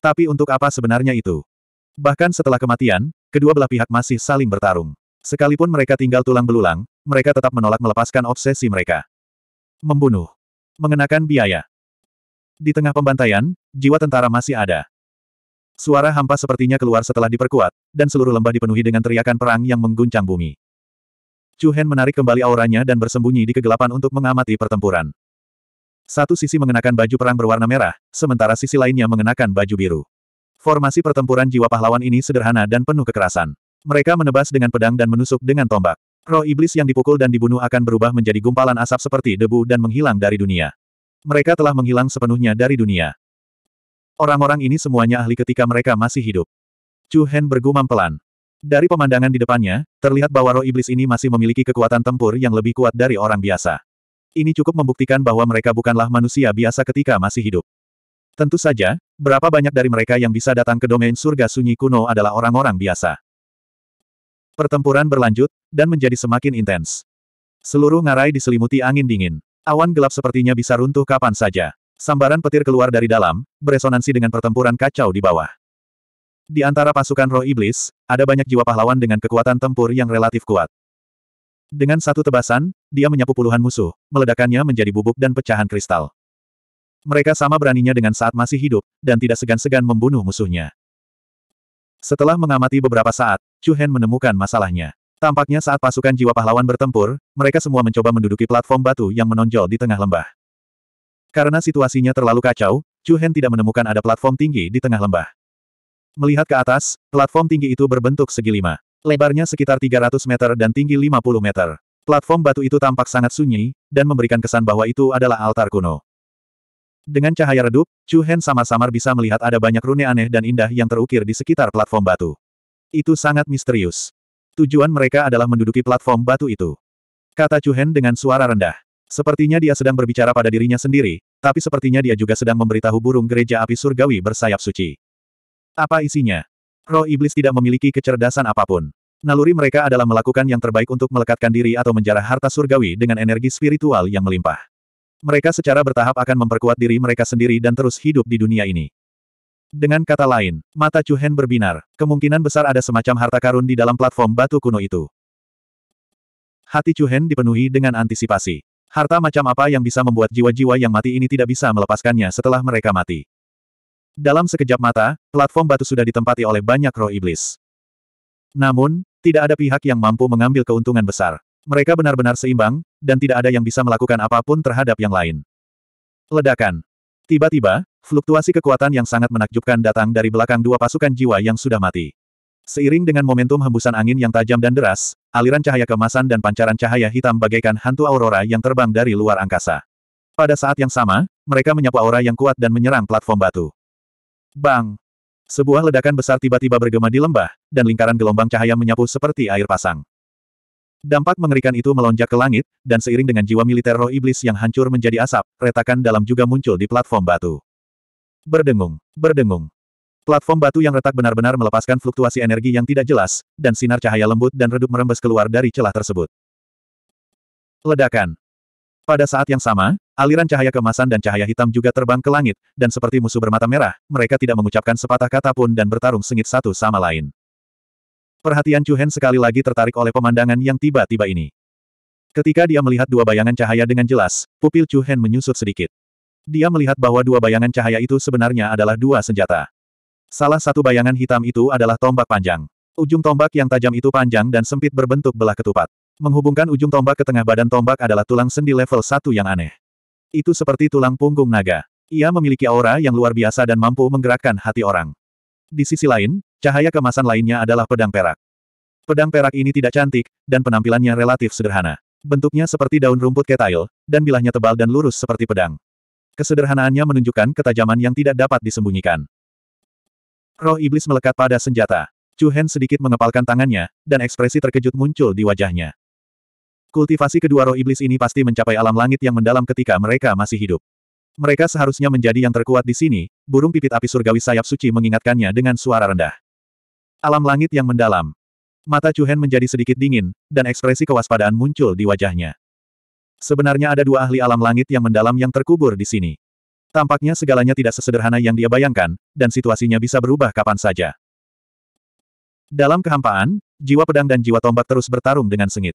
Tapi untuk apa sebenarnya itu? Bahkan setelah kematian, kedua belah pihak masih saling bertarung. Sekalipun mereka tinggal tulang belulang, mereka tetap menolak melepaskan obsesi mereka. Membunuh. Mengenakan biaya. Di tengah pembantaian, jiwa tentara masih ada. Suara hampa sepertinya keluar setelah diperkuat, dan seluruh lembah dipenuhi dengan teriakan perang yang mengguncang bumi. Chu Hen menarik kembali auranya dan bersembunyi di kegelapan untuk mengamati pertempuran. Satu sisi mengenakan baju perang berwarna merah, sementara sisi lainnya mengenakan baju biru. Formasi pertempuran jiwa pahlawan ini sederhana dan penuh kekerasan. Mereka menebas dengan pedang dan menusuk dengan tombak. Roh iblis yang dipukul dan dibunuh akan berubah menjadi gumpalan asap seperti debu dan menghilang dari dunia. Mereka telah menghilang sepenuhnya dari dunia. Orang-orang ini semuanya ahli ketika mereka masih hidup. Chu Hen bergumam pelan. Dari pemandangan di depannya, terlihat bahwa roh iblis ini masih memiliki kekuatan tempur yang lebih kuat dari orang biasa. Ini cukup membuktikan bahwa mereka bukanlah manusia biasa ketika masih hidup. Tentu saja, berapa banyak dari mereka yang bisa datang ke domain surga sunyi kuno adalah orang-orang biasa. Pertempuran berlanjut, dan menjadi semakin intens. Seluruh ngarai diselimuti angin dingin. Awan gelap sepertinya bisa runtuh kapan saja. Sambaran petir keluar dari dalam, beresonansi dengan pertempuran kacau di bawah. Di antara pasukan roh iblis, ada banyak jiwa pahlawan dengan kekuatan tempur yang relatif kuat. Dengan satu tebasan, dia menyapu puluhan musuh, meledakannya menjadi bubuk dan pecahan kristal. Mereka sama beraninya dengan saat masih hidup, dan tidak segan-segan membunuh musuhnya. Setelah mengamati beberapa saat, Chu Hen menemukan masalahnya. Tampaknya saat pasukan jiwa pahlawan bertempur, mereka semua mencoba menduduki platform batu yang menonjol di tengah lembah. Karena situasinya terlalu kacau, Chu Hen tidak menemukan ada platform tinggi di tengah lembah. Melihat ke atas, platform tinggi itu berbentuk segi lima. Lebarnya sekitar 300 meter dan tinggi 50 meter. Platform batu itu tampak sangat sunyi, dan memberikan kesan bahwa itu adalah altar kuno. Dengan cahaya redup, Chu Hen samar-samar bisa melihat ada banyak rune aneh dan indah yang terukir di sekitar platform batu. Itu sangat misterius. Tujuan mereka adalah menduduki platform batu itu. Kata Chuhen dengan suara rendah. Sepertinya dia sedang berbicara pada dirinya sendiri, tapi sepertinya dia juga sedang memberitahu burung gereja api surgawi bersayap suci. Apa isinya? Roh iblis tidak memiliki kecerdasan apapun. Naluri mereka adalah melakukan yang terbaik untuk melekatkan diri atau menjarah harta surgawi dengan energi spiritual yang melimpah. Mereka secara bertahap akan memperkuat diri mereka sendiri dan terus hidup di dunia ini. Dengan kata lain, mata Chu Hen berbinar, kemungkinan besar ada semacam harta karun di dalam platform batu kuno itu. Hati Chu dipenuhi dengan antisipasi. Harta macam apa yang bisa membuat jiwa-jiwa yang mati ini tidak bisa melepaskannya setelah mereka mati. Dalam sekejap mata, platform batu sudah ditempati oleh banyak roh iblis. Namun, tidak ada pihak yang mampu mengambil keuntungan besar. Mereka benar-benar seimbang, dan tidak ada yang bisa melakukan apapun terhadap yang lain. Ledakan. Tiba-tiba, fluktuasi kekuatan yang sangat menakjubkan datang dari belakang dua pasukan jiwa yang sudah mati. Seiring dengan momentum hembusan angin yang tajam dan deras, aliran cahaya kemasan dan pancaran cahaya hitam bagaikan hantu aurora yang terbang dari luar angkasa. Pada saat yang sama, mereka menyapu aura yang kuat dan menyerang platform batu. Bang! Sebuah ledakan besar tiba-tiba bergema di lembah, dan lingkaran gelombang cahaya menyapu seperti air pasang. Dampak mengerikan itu melonjak ke langit, dan seiring dengan jiwa militer roh iblis yang hancur menjadi asap, retakan dalam juga muncul di platform batu. Berdengung, berdengung. Platform batu yang retak benar-benar melepaskan fluktuasi energi yang tidak jelas, dan sinar cahaya lembut dan redup merembes keluar dari celah tersebut. Ledakan. Pada saat yang sama, aliran cahaya kemasan dan cahaya hitam juga terbang ke langit, dan seperti musuh bermata merah, mereka tidak mengucapkan sepatah kata pun dan bertarung sengit satu sama lain. Perhatian Chu Hen sekali lagi tertarik oleh pemandangan yang tiba-tiba ini. Ketika dia melihat dua bayangan cahaya dengan jelas, pupil Chu Hen menyusut sedikit. Dia melihat bahwa dua bayangan cahaya itu sebenarnya adalah dua senjata. Salah satu bayangan hitam itu adalah tombak panjang. Ujung tombak yang tajam itu panjang dan sempit berbentuk belah ketupat. Menghubungkan ujung tombak ke tengah badan tombak adalah tulang sendi level 1 yang aneh. Itu seperti tulang punggung naga. Ia memiliki aura yang luar biasa dan mampu menggerakkan hati orang. Di sisi lain, Cahaya kemasan lainnya adalah pedang perak. Pedang perak ini tidak cantik, dan penampilannya relatif sederhana. Bentuknya seperti daun rumput ketail, dan bilahnya tebal dan lurus seperti pedang. Kesederhanaannya menunjukkan ketajaman yang tidak dapat disembunyikan. Roh iblis melekat pada senjata. Chu Hen sedikit mengepalkan tangannya, dan ekspresi terkejut muncul di wajahnya. Kultivasi kedua roh iblis ini pasti mencapai alam langit yang mendalam ketika mereka masih hidup. Mereka seharusnya menjadi yang terkuat di sini, burung pipit api surgawi sayap suci mengingatkannya dengan suara rendah. Alam langit yang mendalam. Mata Hen menjadi sedikit dingin, dan ekspresi kewaspadaan muncul di wajahnya. Sebenarnya ada dua ahli alam langit yang mendalam yang terkubur di sini. Tampaknya segalanya tidak sesederhana yang dia bayangkan, dan situasinya bisa berubah kapan saja. Dalam kehampaan, jiwa pedang dan jiwa tombak terus bertarung dengan sengit.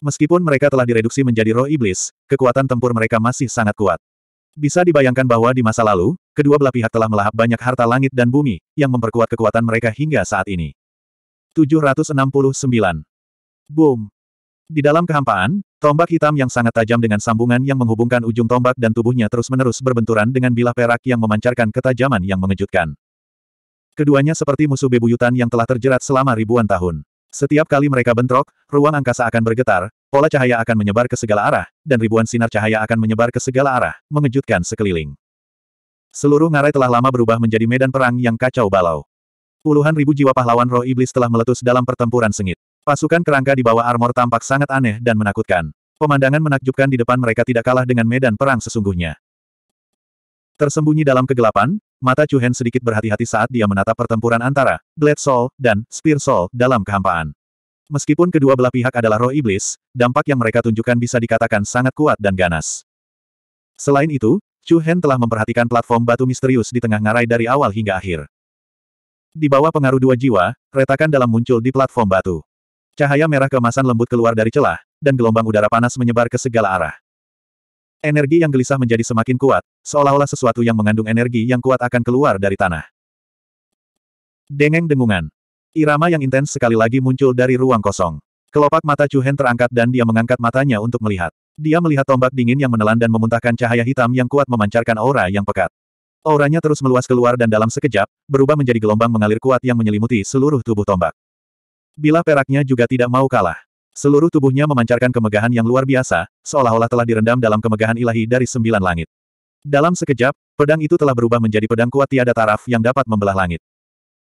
Meskipun mereka telah direduksi menjadi roh iblis, kekuatan tempur mereka masih sangat kuat. Bisa dibayangkan bahwa di masa lalu, kedua belah pihak telah melahap banyak harta langit dan bumi, yang memperkuat kekuatan mereka hingga saat ini. 769. Boom. Di dalam kehampaan, tombak hitam yang sangat tajam dengan sambungan yang menghubungkan ujung tombak dan tubuhnya terus-menerus berbenturan dengan bilah perak yang memancarkan ketajaman yang mengejutkan. Keduanya seperti musuh bebuyutan yang telah terjerat selama ribuan tahun. Setiap kali mereka bentrok, ruang angkasa akan bergetar, pola cahaya akan menyebar ke segala arah, dan ribuan sinar cahaya akan menyebar ke segala arah, mengejutkan sekeliling. Seluruh ngarai telah lama berubah menjadi medan perang yang kacau balau. Puluhan ribu jiwa pahlawan roh iblis telah meletus dalam pertempuran sengit. Pasukan kerangka di bawah armor tampak sangat aneh dan menakutkan. Pemandangan menakjubkan di depan mereka tidak kalah dengan medan perang sesungguhnya. Tersembunyi dalam kegelapan, mata Chu Hen sedikit berhati-hati saat dia menatap pertempuran antara Blade Soul dan Spear Soul dalam kehampaan. Meskipun kedua belah pihak adalah roh iblis, dampak yang mereka tunjukkan bisa dikatakan sangat kuat dan ganas. Selain itu, Chu Hen telah memperhatikan platform batu misterius di tengah ngarai dari awal hingga akhir. Di bawah pengaruh dua jiwa, retakan dalam muncul di platform batu. Cahaya merah keemasan lembut keluar dari celah, dan gelombang udara panas menyebar ke segala arah. Energi yang gelisah menjadi semakin kuat, seolah-olah sesuatu yang mengandung energi yang kuat akan keluar dari tanah. Dengeng dengungan. Irama yang intens sekali lagi muncul dari ruang kosong. Kelopak mata Chuhen terangkat dan dia mengangkat matanya untuk melihat. Dia melihat tombak dingin yang menelan dan memuntahkan cahaya hitam yang kuat memancarkan aura yang pekat. Auranya terus meluas keluar dan dalam sekejap, berubah menjadi gelombang mengalir kuat yang menyelimuti seluruh tubuh tombak. Bila peraknya juga tidak mau kalah. Seluruh tubuhnya memancarkan kemegahan yang luar biasa, seolah-olah telah direndam dalam kemegahan ilahi dari sembilan langit. Dalam sekejap, pedang itu telah berubah menjadi pedang kuat tiada taraf yang dapat membelah langit.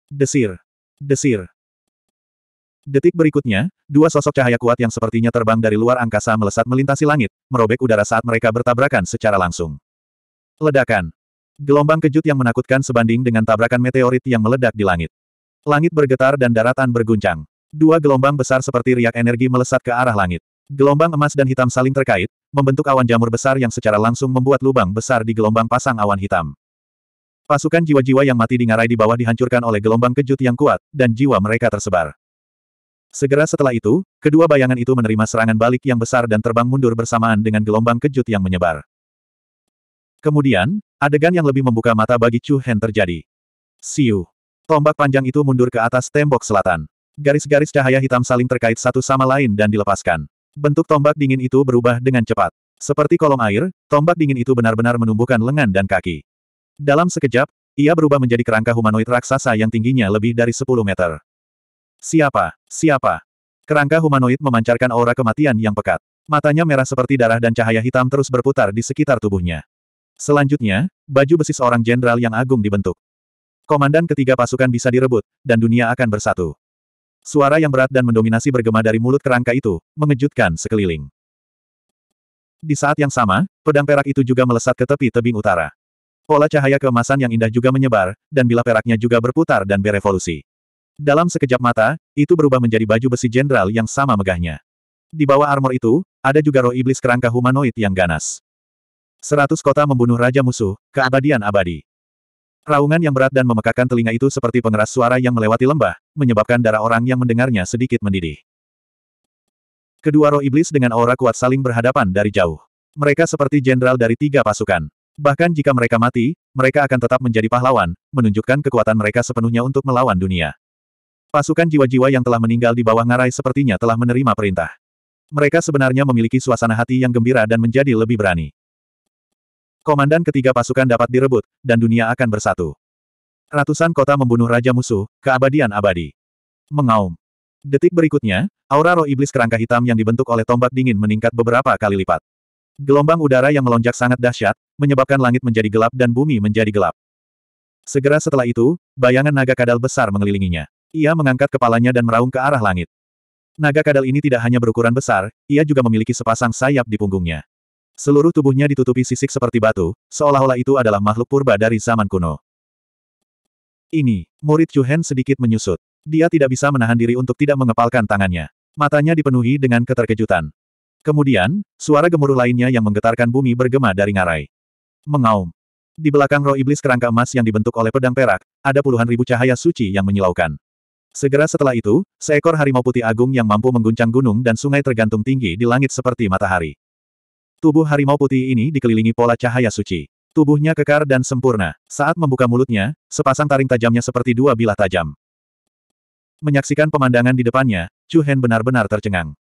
Desir. Desir. Detik berikutnya, dua sosok cahaya kuat yang sepertinya terbang dari luar angkasa melesat melintasi langit, merobek udara saat mereka bertabrakan secara langsung. Ledakan. Gelombang kejut yang menakutkan sebanding dengan tabrakan meteorit yang meledak di langit. Langit bergetar dan daratan berguncang. Dua gelombang besar seperti riak energi melesat ke arah langit. Gelombang emas dan hitam saling terkait, membentuk awan jamur besar yang secara langsung membuat lubang besar di gelombang pasang awan hitam. Pasukan jiwa-jiwa yang mati di ngarai di bawah dihancurkan oleh gelombang kejut yang kuat, dan jiwa mereka tersebar. Segera setelah itu, kedua bayangan itu menerima serangan balik yang besar dan terbang mundur bersamaan dengan gelombang kejut yang menyebar. Kemudian, adegan yang lebih membuka mata bagi Chu Hen terjadi. Siu. Tombak panjang itu mundur ke atas tembok selatan. Garis-garis cahaya hitam saling terkait satu sama lain dan dilepaskan. Bentuk tombak dingin itu berubah dengan cepat. Seperti kolom air, tombak dingin itu benar-benar menumbuhkan lengan dan kaki. Dalam sekejap, ia berubah menjadi kerangka humanoid raksasa yang tingginya lebih dari 10 meter. Siapa? Siapa? Kerangka humanoid memancarkan aura kematian yang pekat. Matanya merah seperti darah dan cahaya hitam terus berputar di sekitar tubuhnya. Selanjutnya, baju besi seorang jenderal yang agung dibentuk. Komandan ketiga pasukan bisa direbut, dan dunia akan bersatu. Suara yang berat dan mendominasi bergema dari mulut kerangka itu, mengejutkan sekeliling. Di saat yang sama, pedang perak itu juga melesat ke tepi tebing utara. Pola cahaya keemasan yang indah juga menyebar, dan bila peraknya juga berputar dan berevolusi. Dalam sekejap mata, itu berubah menjadi baju besi jenderal yang sama megahnya. Di bawah armor itu, ada juga roh iblis kerangka humanoid yang ganas. Seratus kota membunuh raja musuh, keabadian abadi. Raungan yang berat dan memekakan telinga itu seperti pengeras suara yang melewati lembah, menyebabkan darah orang yang mendengarnya sedikit mendidih. Kedua roh iblis dengan aura kuat saling berhadapan dari jauh. Mereka seperti jenderal dari tiga pasukan. Bahkan jika mereka mati, mereka akan tetap menjadi pahlawan, menunjukkan kekuatan mereka sepenuhnya untuk melawan dunia. Pasukan jiwa-jiwa yang telah meninggal di bawah ngarai sepertinya telah menerima perintah. Mereka sebenarnya memiliki suasana hati yang gembira dan menjadi lebih berani. Komandan ketiga pasukan dapat direbut, dan dunia akan bersatu. Ratusan kota membunuh Raja Musuh, keabadian abadi. Mengaum. Detik berikutnya, aura roh iblis kerangka hitam yang dibentuk oleh tombak dingin meningkat beberapa kali lipat. Gelombang udara yang melonjak sangat dahsyat, menyebabkan langit menjadi gelap dan bumi menjadi gelap. Segera setelah itu, bayangan naga kadal besar mengelilinginya. Ia mengangkat kepalanya dan meraung ke arah langit. Naga kadal ini tidak hanya berukuran besar, ia juga memiliki sepasang sayap di punggungnya. Seluruh tubuhnya ditutupi sisik seperti batu, seolah-olah itu adalah makhluk purba dari zaman kuno. Ini, murid Chuhen sedikit menyusut. Dia tidak bisa menahan diri untuk tidak mengepalkan tangannya. Matanya dipenuhi dengan keterkejutan. Kemudian, suara gemuruh lainnya yang menggetarkan bumi bergema dari ngarai. Mengaum. Di belakang roh iblis kerangka emas yang dibentuk oleh pedang perak, ada puluhan ribu cahaya suci yang menyilaukan. Segera setelah itu, seekor harimau putih agung yang mampu mengguncang gunung dan sungai tergantung tinggi di langit seperti matahari. Tubuh harimau putih ini dikelilingi pola cahaya suci. Tubuhnya kekar dan sempurna. Saat membuka mulutnya, sepasang taring tajamnya seperti dua bilah tajam. Menyaksikan pemandangan di depannya, Chu Hen benar-benar tercengang.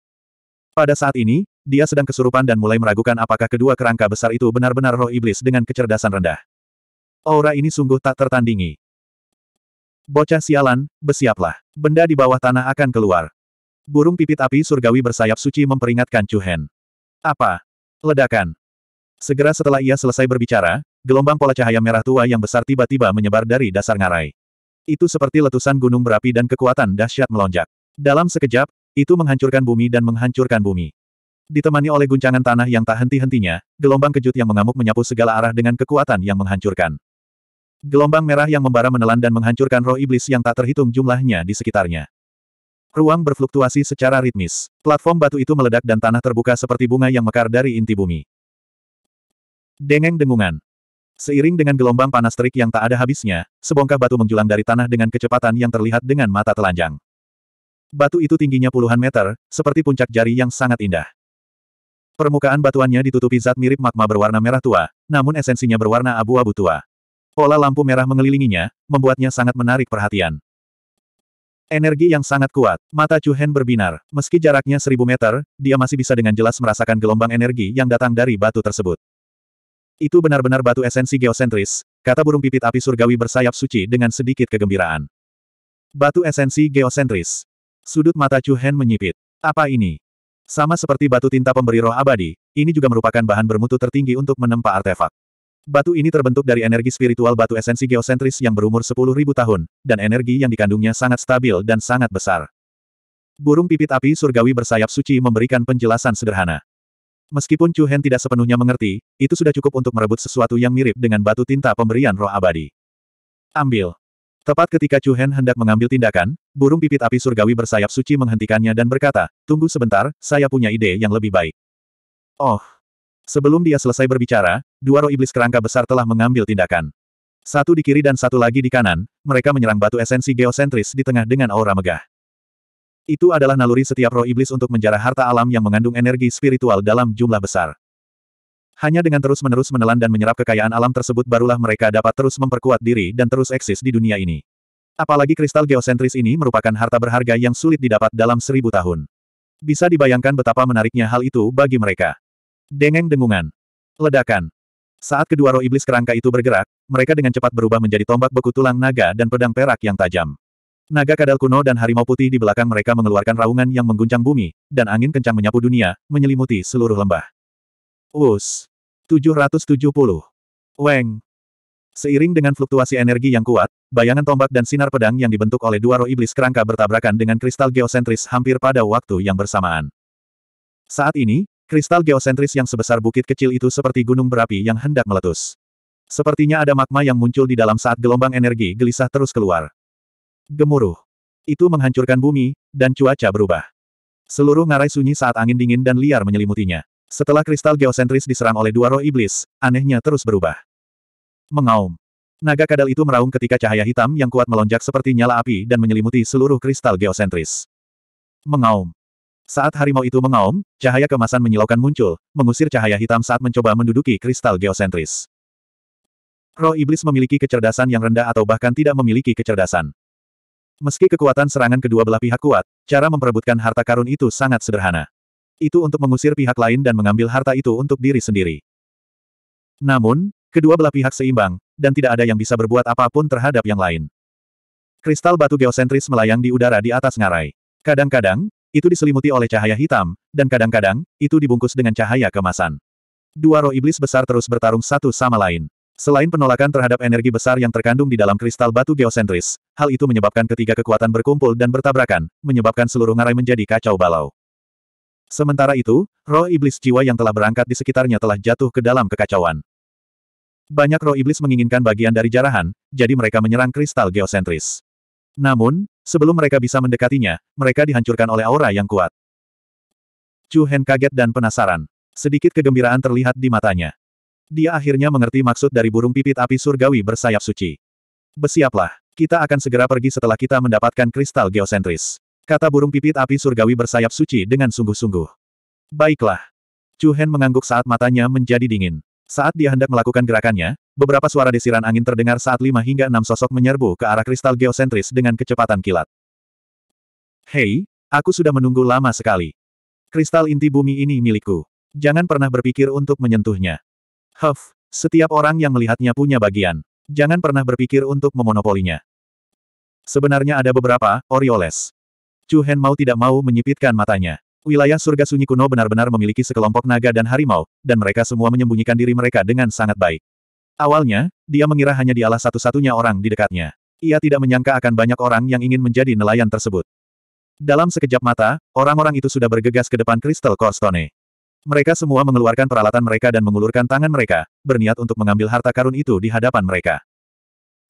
Pada saat ini, dia sedang kesurupan dan mulai meragukan apakah kedua kerangka besar itu benar-benar roh iblis dengan kecerdasan rendah. Aura ini sungguh tak tertandingi. Bocah sialan, bersiaplah. Benda di bawah tanah akan keluar. Burung pipit api surgawi bersayap suci memperingatkan Chu Hen. Apa? Ledakan. Segera setelah ia selesai berbicara, gelombang pola cahaya merah tua yang besar tiba-tiba menyebar dari dasar ngarai. Itu seperti letusan gunung berapi dan kekuatan dahsyat melonjak. Dalam sekejap, itu menghancurkan bumi dan menghancurkan bumi. Ditemani oleh guncangan tanah yang tak henti-hentinya, gelombang kejut yang mengamuk menyapu segala arah dengan kekuatan yang menghancurkan. Gelombang merah yang membara menelan dan menghancurkan roh iblis yang tak terhitung jumlahnya di sekitarnya. Ruang berfluktuasi secara ritmis. Platform batu itu meledak dan tanah terbuka seperti bunga yang mekar dari inti bumi. Dengeng dengungan. Seiring dengan gelombang panas terik yang tak ada habisnya, sebongkah batu menjulang dari tanah dengan kecepatan yang terlihat dengan mata telanjang. Batu itu tingginya puluhan meter, seperti puncak jari yang sangat indah. Permukaan batuannya ditutupi zat mirip magma berwarna merah tua, namun esensinya berwarna abu-abu tua. Pola lampu merah mengelilinginya, membuatnya sangat menarik perhatian. Energi yang sangat kuat. Mata Chu Hen berbinar. Meski jaraknya seribu meter, dia masih bisa dengan jelas merasakan gelombang energi yang datang dari batu tersebut. Itu benar-benar batu esensi geosentris, kata burung pipit api surgawi bersayap suci dengan sedikit kegembiraan. Batu esensi geosentris. Sudut mata Chu Hen menyipit. Apa ini? Sama seperti batu tinta pemberi roh abadi, ini juga merupakan bahan bermutu tertinggi untuk menempa artefak. Batu ini terbentuk dari energi spiritual batu esensi geosentris yang berumur 10.000 tahun, dan energi yang dikandungnya sangat stabil dan sangat besar. Burung pipit api surgawi bersayap suci memberikan penjelasan sederhana. Meskipun Chu Hen tidak sepenuhnya mengerti, itu sudah cukup untuk merebut sesuatu yang mirip dengan batu tinta pemberian roh abadi. Ambil. Tepat ketika Chu Hen hendak mengambil tindakan, burung pipit api surgawi bersayap suci menghentikannya dan berkata, Tunggu sebentar, saya punya ide yang lebih baik. Oh. Sebelum dia selesai berbicara, dua roh iblis kerangka besar telah mengambil tindakan. Satu di kiri dan satu lagi di kanan, mereka menyerang batu esensi geosentris di tengah dengan aura megah. Itu adalah naluri setiap roh iblis untuk menjarah harta alam yang mengandung energi spiritual dalam jumlah besar. Hanya dengan terus-menerus menelan dan menyerap kekayaan alam tersebut barulah mereka dapat terus memperkuat diri dan terus eksis di dunia ini. Apalagi kristal geosentris ini merupakan harta berharga yang sulit didapat dalam seribu tahun. Bisa dibayangkan betapa menariknya hal itu bagi mereka. Dengeng dengungan. Ledakan. Saat kedua roh iblis kerangka itu bergerak, mereka dengan cepat berubah menjadi tombak beku tulang naga dan pedang perak yang tajam. Naga kadal kuno dan harimau putih di belakang mereka mengeluarkan raungan yang mengguncang bumi, dan angin kencang menyapu dunia, menyelimuti seluruh lembah. Us. 770. Weng. Seiring dengan fluktuasi energi yang kuat, bayangan tombak dan sinar pedang yang dibentuk oleh dua roh iblis kerangka bertabrakan dengan kristal geosentris hampir pada waktu yang bersamaan. Saat ini, Kristal geosentris yang sebesar bukit kecil itu seperti gunung berapi yang hendak meletus. Sepertinya ada magma yang muncul di dalam saat gelombang energi gelisah terus keluar. Gemuruh. Itu menghancurkan bumi, dan cuaca berubah. Seluruh ngarai sunyi saat angin dingin dan liar menyelimutinya. Setelah kristal geosentris diserang oleh dua roh iblis, anehnya terus berubah. Mengaum. Naga kadal itu meraung ketika cahaya hitam yang kuat melonjak seperti nyala api dan menyelimuti seluruh kristal geosentris. Mengaum. Saat harimau itu mengaum, cahaya kemasan menyilaukan muncul, mengusir cahaya hitam saat mencoba menduduki kristal geosentris. Roh iblis memiliki kecerdasan yang rendah atau bahkan tidak memiliki kecerdasan. Meski kekuatan serangan kedua belah pihak kuat, cara memperebutkan harta karun itu sangat sederhana. Itu untuk mengusir pihak lain dan mengambil harta itu untuk diri sendiri. Namun, kedua belah pihak seimbang, dan tidak ada yang bisa berbuat apapun terhadap yang lain. Kristal batu geosentris melayang di udara di atas ngarai. Kadang-kadang, itu diselimuti oleh cahaya hitam, dan kadang-kadang, itu dibungkus dengan cahaya kemasan. Dua roh iblis besar terus bertarung satu sama lain. Selain penolakan terhadap energi besar yang terkandung di dalam kristal batu geosentris, hal itu menyebabkan ketiga kekuatan berkumpul dan bertabrakan, menyebabkan seluruh ngarai menjadi kacau balau. Sementara itu, roh iblis jiwa yang telah berangkat di sekitarnya telah jatuh ke dalam kekacauan. Banyak roh iblis menginginkan bagian dari jarahan, jadi mereka menyerang kristal geosentris. Namun, Sebelum mereka bisa mendekatinya, mereka dihancurkan oleh aura yang kuat. Chu Hen kaget dan penasaran. Sedikit kegembiraan terlihat di matanya. Dia akhirnya mengerti maksud dari burung pipit api surgawi bersayap suci. Bersiaplah, kita akan segera pergi setelah kita mendapatkan kristal geosentris. Kata burung pipit api surgawi bersayap suci dengan sungguh-sungguh. Baiklah. Chu Hen mengangguk saat matanya menjadi dingin. Saat dia hendak melakukan gerakannya, beberapa suara desiran angin terdengar saat lima hingga enam sosok menyerbu ke arah kristal geosentris dengan kecepatan kilat. Hei, aku sudah menunggu lama sekali. Kristal inti bumi ini milikku. Jangan pernah berpikir untuk menyentuhnya. Huff, setiap orang yang melihatnya punya bagian. Jangan pernah berpikir untuk memonopolinya. Sebenarnya ada beberapa, Orioles. Chu Hen mau tidak mau menyipitkan matanya. Wilayah surga sunyi kuno benar-benar memiliki sekelompok naga dan harimau, dan mereka semua menyembunyikan diri mereka dengan sangat baik. Awalnya, dia mengira hanya dialah satu-satunya orang di dekatnya. Ia tidak menyangka akan banyak orang yang ingin menjadi nelayan tersebut. Dalam sekejap mata, orang-orang itu sudah bergegas ke depan kristal Corstone. Mereka semua mengeluarkan peralatan mereka dan mengulurkan tangan mereka, berniat untuk mengambil harta karun itu di hadapan mereka.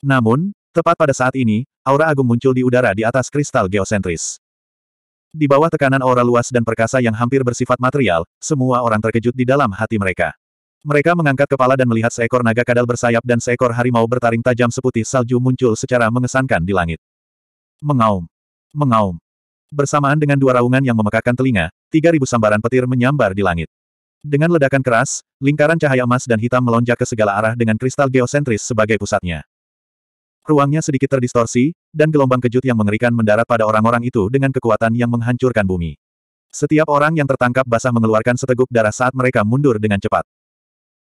Namun, tepat pada saat ini, aura agung muncul di udara di atas kristal geosentris. Di bawah tekanan aura luas dan perkasa yang hampir bersifat material, semua orang terkejut di dalam hati mereka. Mereka mengangkat kepala dan melihat seekor naga kadal bersayap dan seekor harimau bertaring tajam seputih salju muncul secara mengesankan di langit. Mengaum. Mengaum. Bersamaan dengan dua raungan yang memekakkan telinga, tiga ribu sambaran petir menyambar di langit. Dengan ledakan keras, lingkaran cahaya emas dan hitam melonjak ke segala arah dengan kristal geosentris sebagai pusatnya. Ruangnya sedikit terdistorsi, dan gelombang kejut yang mengerikan mendarat pada orang-orang itu dengan kekuatan yang menghancurkan bumi. Setiap orang yang tertangkap basah mengeluarkan seteguk darah saat mereka mundur dengan cepat.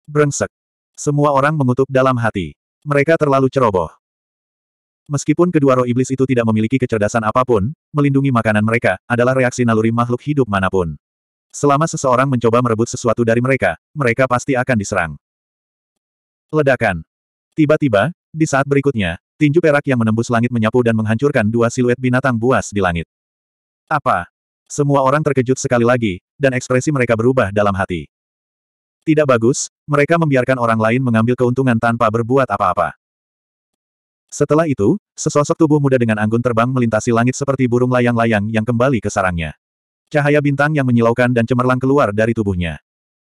Brengsek. Semua orang mengutuk dalam hati. Mereka terlalu ceroboh. Meskipun kedua roh iblis itu tidak memiliki kecerdasan apapun, melindungi makanan mereka adalah reaksi naluri makhluk hidup manapun. Selama seseorang mencoba merebut sesuatu dari mereka, mereka pasti akan diserang. Ledakan. Tiba-tiba, di saat berikutnya, Tinju perak yang menembus langit menyapu dan menghancurkan dua siluet binatang buas di langit. Apa? Semua orang terkejut sekali lagi, dan ekspresi mereka berubah dalam hati. Tidak bagus, mereka membiarkan orang lain mengambil keuntungan tanpa berbuat apa-apa. Setelah itu, sesosok tubuh muda dengan anggun terbang melintasi langit seperti burung layang-layang yang kembali ke sarangnya. Cahaya bintang yang menyilaukan dan cemerlang keluar dari tubuhnya.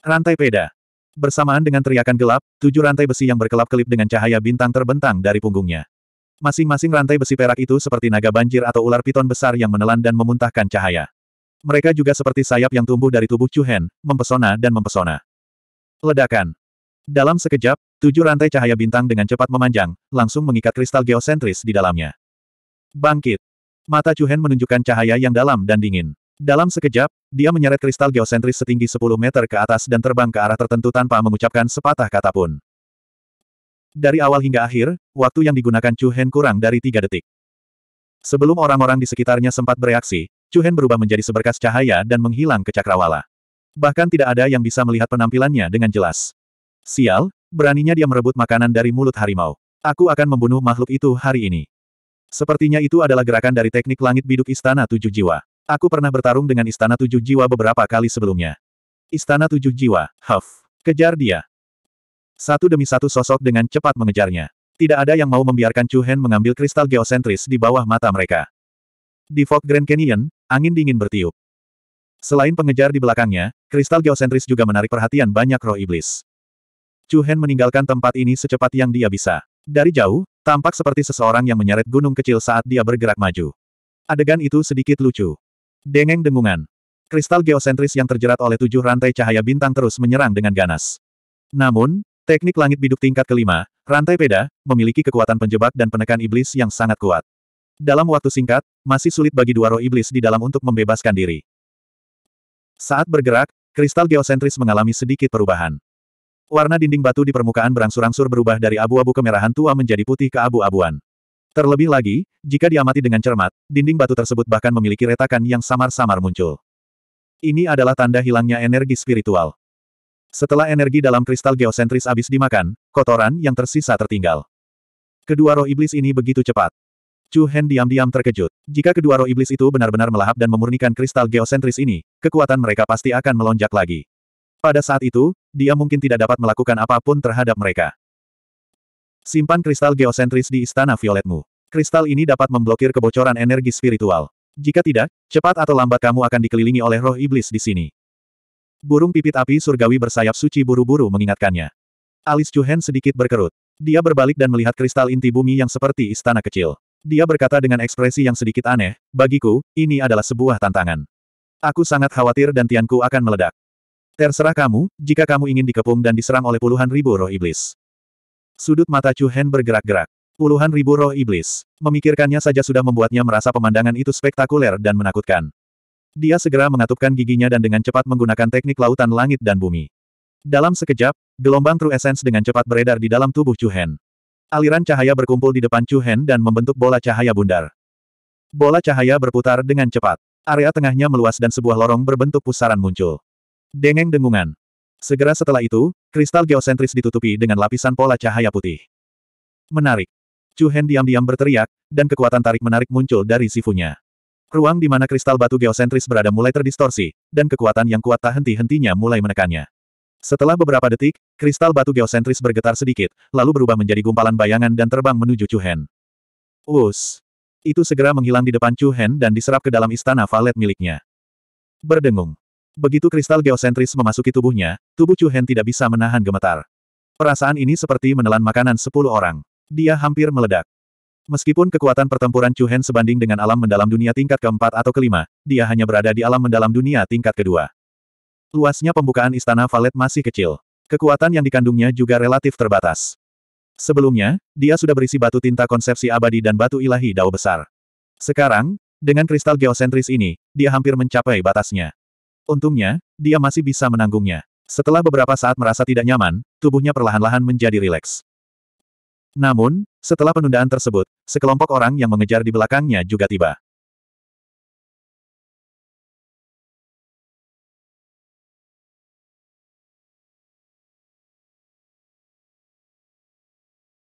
Rantai peda. Bersamaan dengan teriakan gelap, tujuh rantai besi yang berkelap-kelip dengan cahaya bintang terbentang dari punggungnya. Masing-masing rantai besi perak itu seperti naga banjir atau ular piton besar yang menelan dan memuntahkan cahaya. Mereka juga seperti sayap yang tumbuh dari tubuh Chuhen, mempesona dan mempesona. Ledakan. Dalam sekejap, tujuh rantai cahaya bintang dengan cepat memanjang, langsung mengikat kristal geosentris di dalamnya. Bangkit. Mata Chuhen menunjukkan cahaya yang dalam dan dingin. Dalam sekejap, dia menyeret kristal geosentris setinggi 10 meter ke atas dan terbang ke arah tertentu tanpa mengucapkan sepatah kata pun. Dari awal hingga akhir, waktu yang digunakan Chu Hen kurang dari tiga detik. Sebelum orang-orang di sekitarnya sempat bereaksi, Chu Hen berubah menjadi seberkas cahaya dan menghilang ke cakrawala. Bahkan tidak ada yang bisa melihat penampilannya dengan jelas. Sial, beraninya dia merebut makanan dari mulut harimau. Aku akan membunuh makhluk itu hari ini. Sepertinya itu adalah gerakan dari teknik langit biduk Istana Tujuh Jiwa. Aku pernah bertarung dengan Istana Tujuh Jiwa beberapa kali sebelumnya. Istana Tujuh Jiwa, huff. Kejar dia. Satu demi satu sosok dengan cepat mengejarnya. Tidak ada yang mau membiarkan Chu Hen mengambil kristal geosentris di bawah mata mereka. Di Fog Grand Canyon, angin dingin bertiup. Selain pengejar di belakangnya, kristal geosentris juga menarik perhatian banyak roh iblis. Chu Hen meninggalkan tempat ini secepat yang dia bisa. Dari jauh, tampak seperti seseorang yang menyeret gunung kecil saat dia bergerak maju. Adegan itu sedikit lucu. Dengeng dengungan. Kristal geosentris yang terjerat oleh tujuh rantai cahaya bintang terus menyerang dengan ganas. Namun, Teknik langit biduk tingkat kelima, rantai peda, memiliki kekuatan penjebak dan penekan iblis yang sangat kuat. Dalam waktu singkat, masih sulit bagi dua roh iblis di dalam untuk membebaskan diri. Saat bergerak, kristal geosentris mengalami sedikit perubahan. Warna dinding batu di permukaan berangsur-angsur berubah dari abu-abu kemerahan tua menjadi putih ke abu-abuan. Terlebih lagi, jika diamati dengan cermat, dinding batu tersebut bahkan memiliki retakan yang samar-samar muncul. Ini adalah tanda hilangnya energi spiritual. Setelah energi dalam kristal geosentris habis dimakan, kotoran yang tersisa tertinggal. Kedua roh iblis ini begitu cepat. Chu Hen diam-diam terkejut. Jika kedua roh iblis itu benar-benar melahap dan memurnikan kristal geosentris ini, kekuatan mereka pasti akan melonjak lagi. Pada saat itu, dia mungkin tidak dapat melakukan apapun terhadap mereka. Simpan kristal geosentris di istana violetmu. Kristal ini dapat memblokir kebocoran energi spiritual. Jika tidak, cepat atau lambat kamu akan dikelilingi oleh roh iblis di sini. Burung pipit api surgawi bersayap suci buru-buru mengingatkannya. Alis Chuhen sedikit berkerut. Dia berbalik dan melihat kristal inti bumi yang seperti istana kecil. Dia berkata dengan ekspresi yang sedikit aneh, bagiku, ini adalah sebuah tantangan. Aku sangat khawatir dan tianku akan meledak. Terserah kamu, jika kamu ingin dikepung dan diserang oleh puluhan ribu roh iblis. Sudut mata Chu Hen bergerak-gerak. Puluhan ribu roh iblis. Memikirkannya saja sudah membuatnya merasa pemandangan itu spektakuler dan menakutkan. Dia segera mengatupkan giginya dan dengan cepat menggunakan teknik lautan langit dan bumi. Dalam sekejap, gelombang True Essence dengan cepat beredar di dalam tubuh Chu Hen. Aliran cahaya berkumpul di depan Chu Hen dan membentuk bola cahaya bundar. Bola cahaya berputar dengan cepat. Area tengahnya meluas dan sebuah lorong berbentuk pusaran muncul. Dengeng dengungan. Segera setelah itu, kristal geosentris ditutupi dengan lapisan pola cahaya putih. Menarik. Chu Hen diam-diam berteriak, dan kekuatan tarik-menarik muncul dari sifunya. Ruang di mana kristal batu geosentris berada mulai terdistorsi, dan kekuatan yang kuat tak henti-hentinya mulai menekannya. Setelah beberapa detik, kristal batu geosentris bergetar sedikit, lalu berubah menjadi gumpalan bayangan dan terbang menuju Chu Chuhen. Us! Itu segera menghilang di depan Chu Chuhen dan diserap ke dalam istana valet miliknya. Berdengung. Begitu kristal geosentris memasuki tubuhnya, tubuh Chu Chuhen tidak bisa menahan gemetar. Perasaan ini seperti menelan makanan sepuluh orang. Dia hampir meledak. Meskipun kekuatan pertempuran Chu Hen sebanding dengan alam mendalam dunia tingkat keempat atau kelima, dia hanya berada di alam mendalam dunia tingkat kedua. Luasnya pembukaan istana Valet masih kecil. Kekuatan yang dikandungnya juga relatif terbatas. Sebelumnya, dia sudah berisi batu tinta konsepsi abadi dan batu ilahi dao besar. Sekarang, dengan kristal geosentris ini, dia hampir mencapai batasnya. Untungnya, dia masih bisa menanggungnya. Setelah beberapa saat merasa tidak nyaman, tubuhnya perlahan-lahan menjadi rileks. Namun, setelah penundaan tersebut, sekelompok orang yang mengejar di belakangnya juga tiba.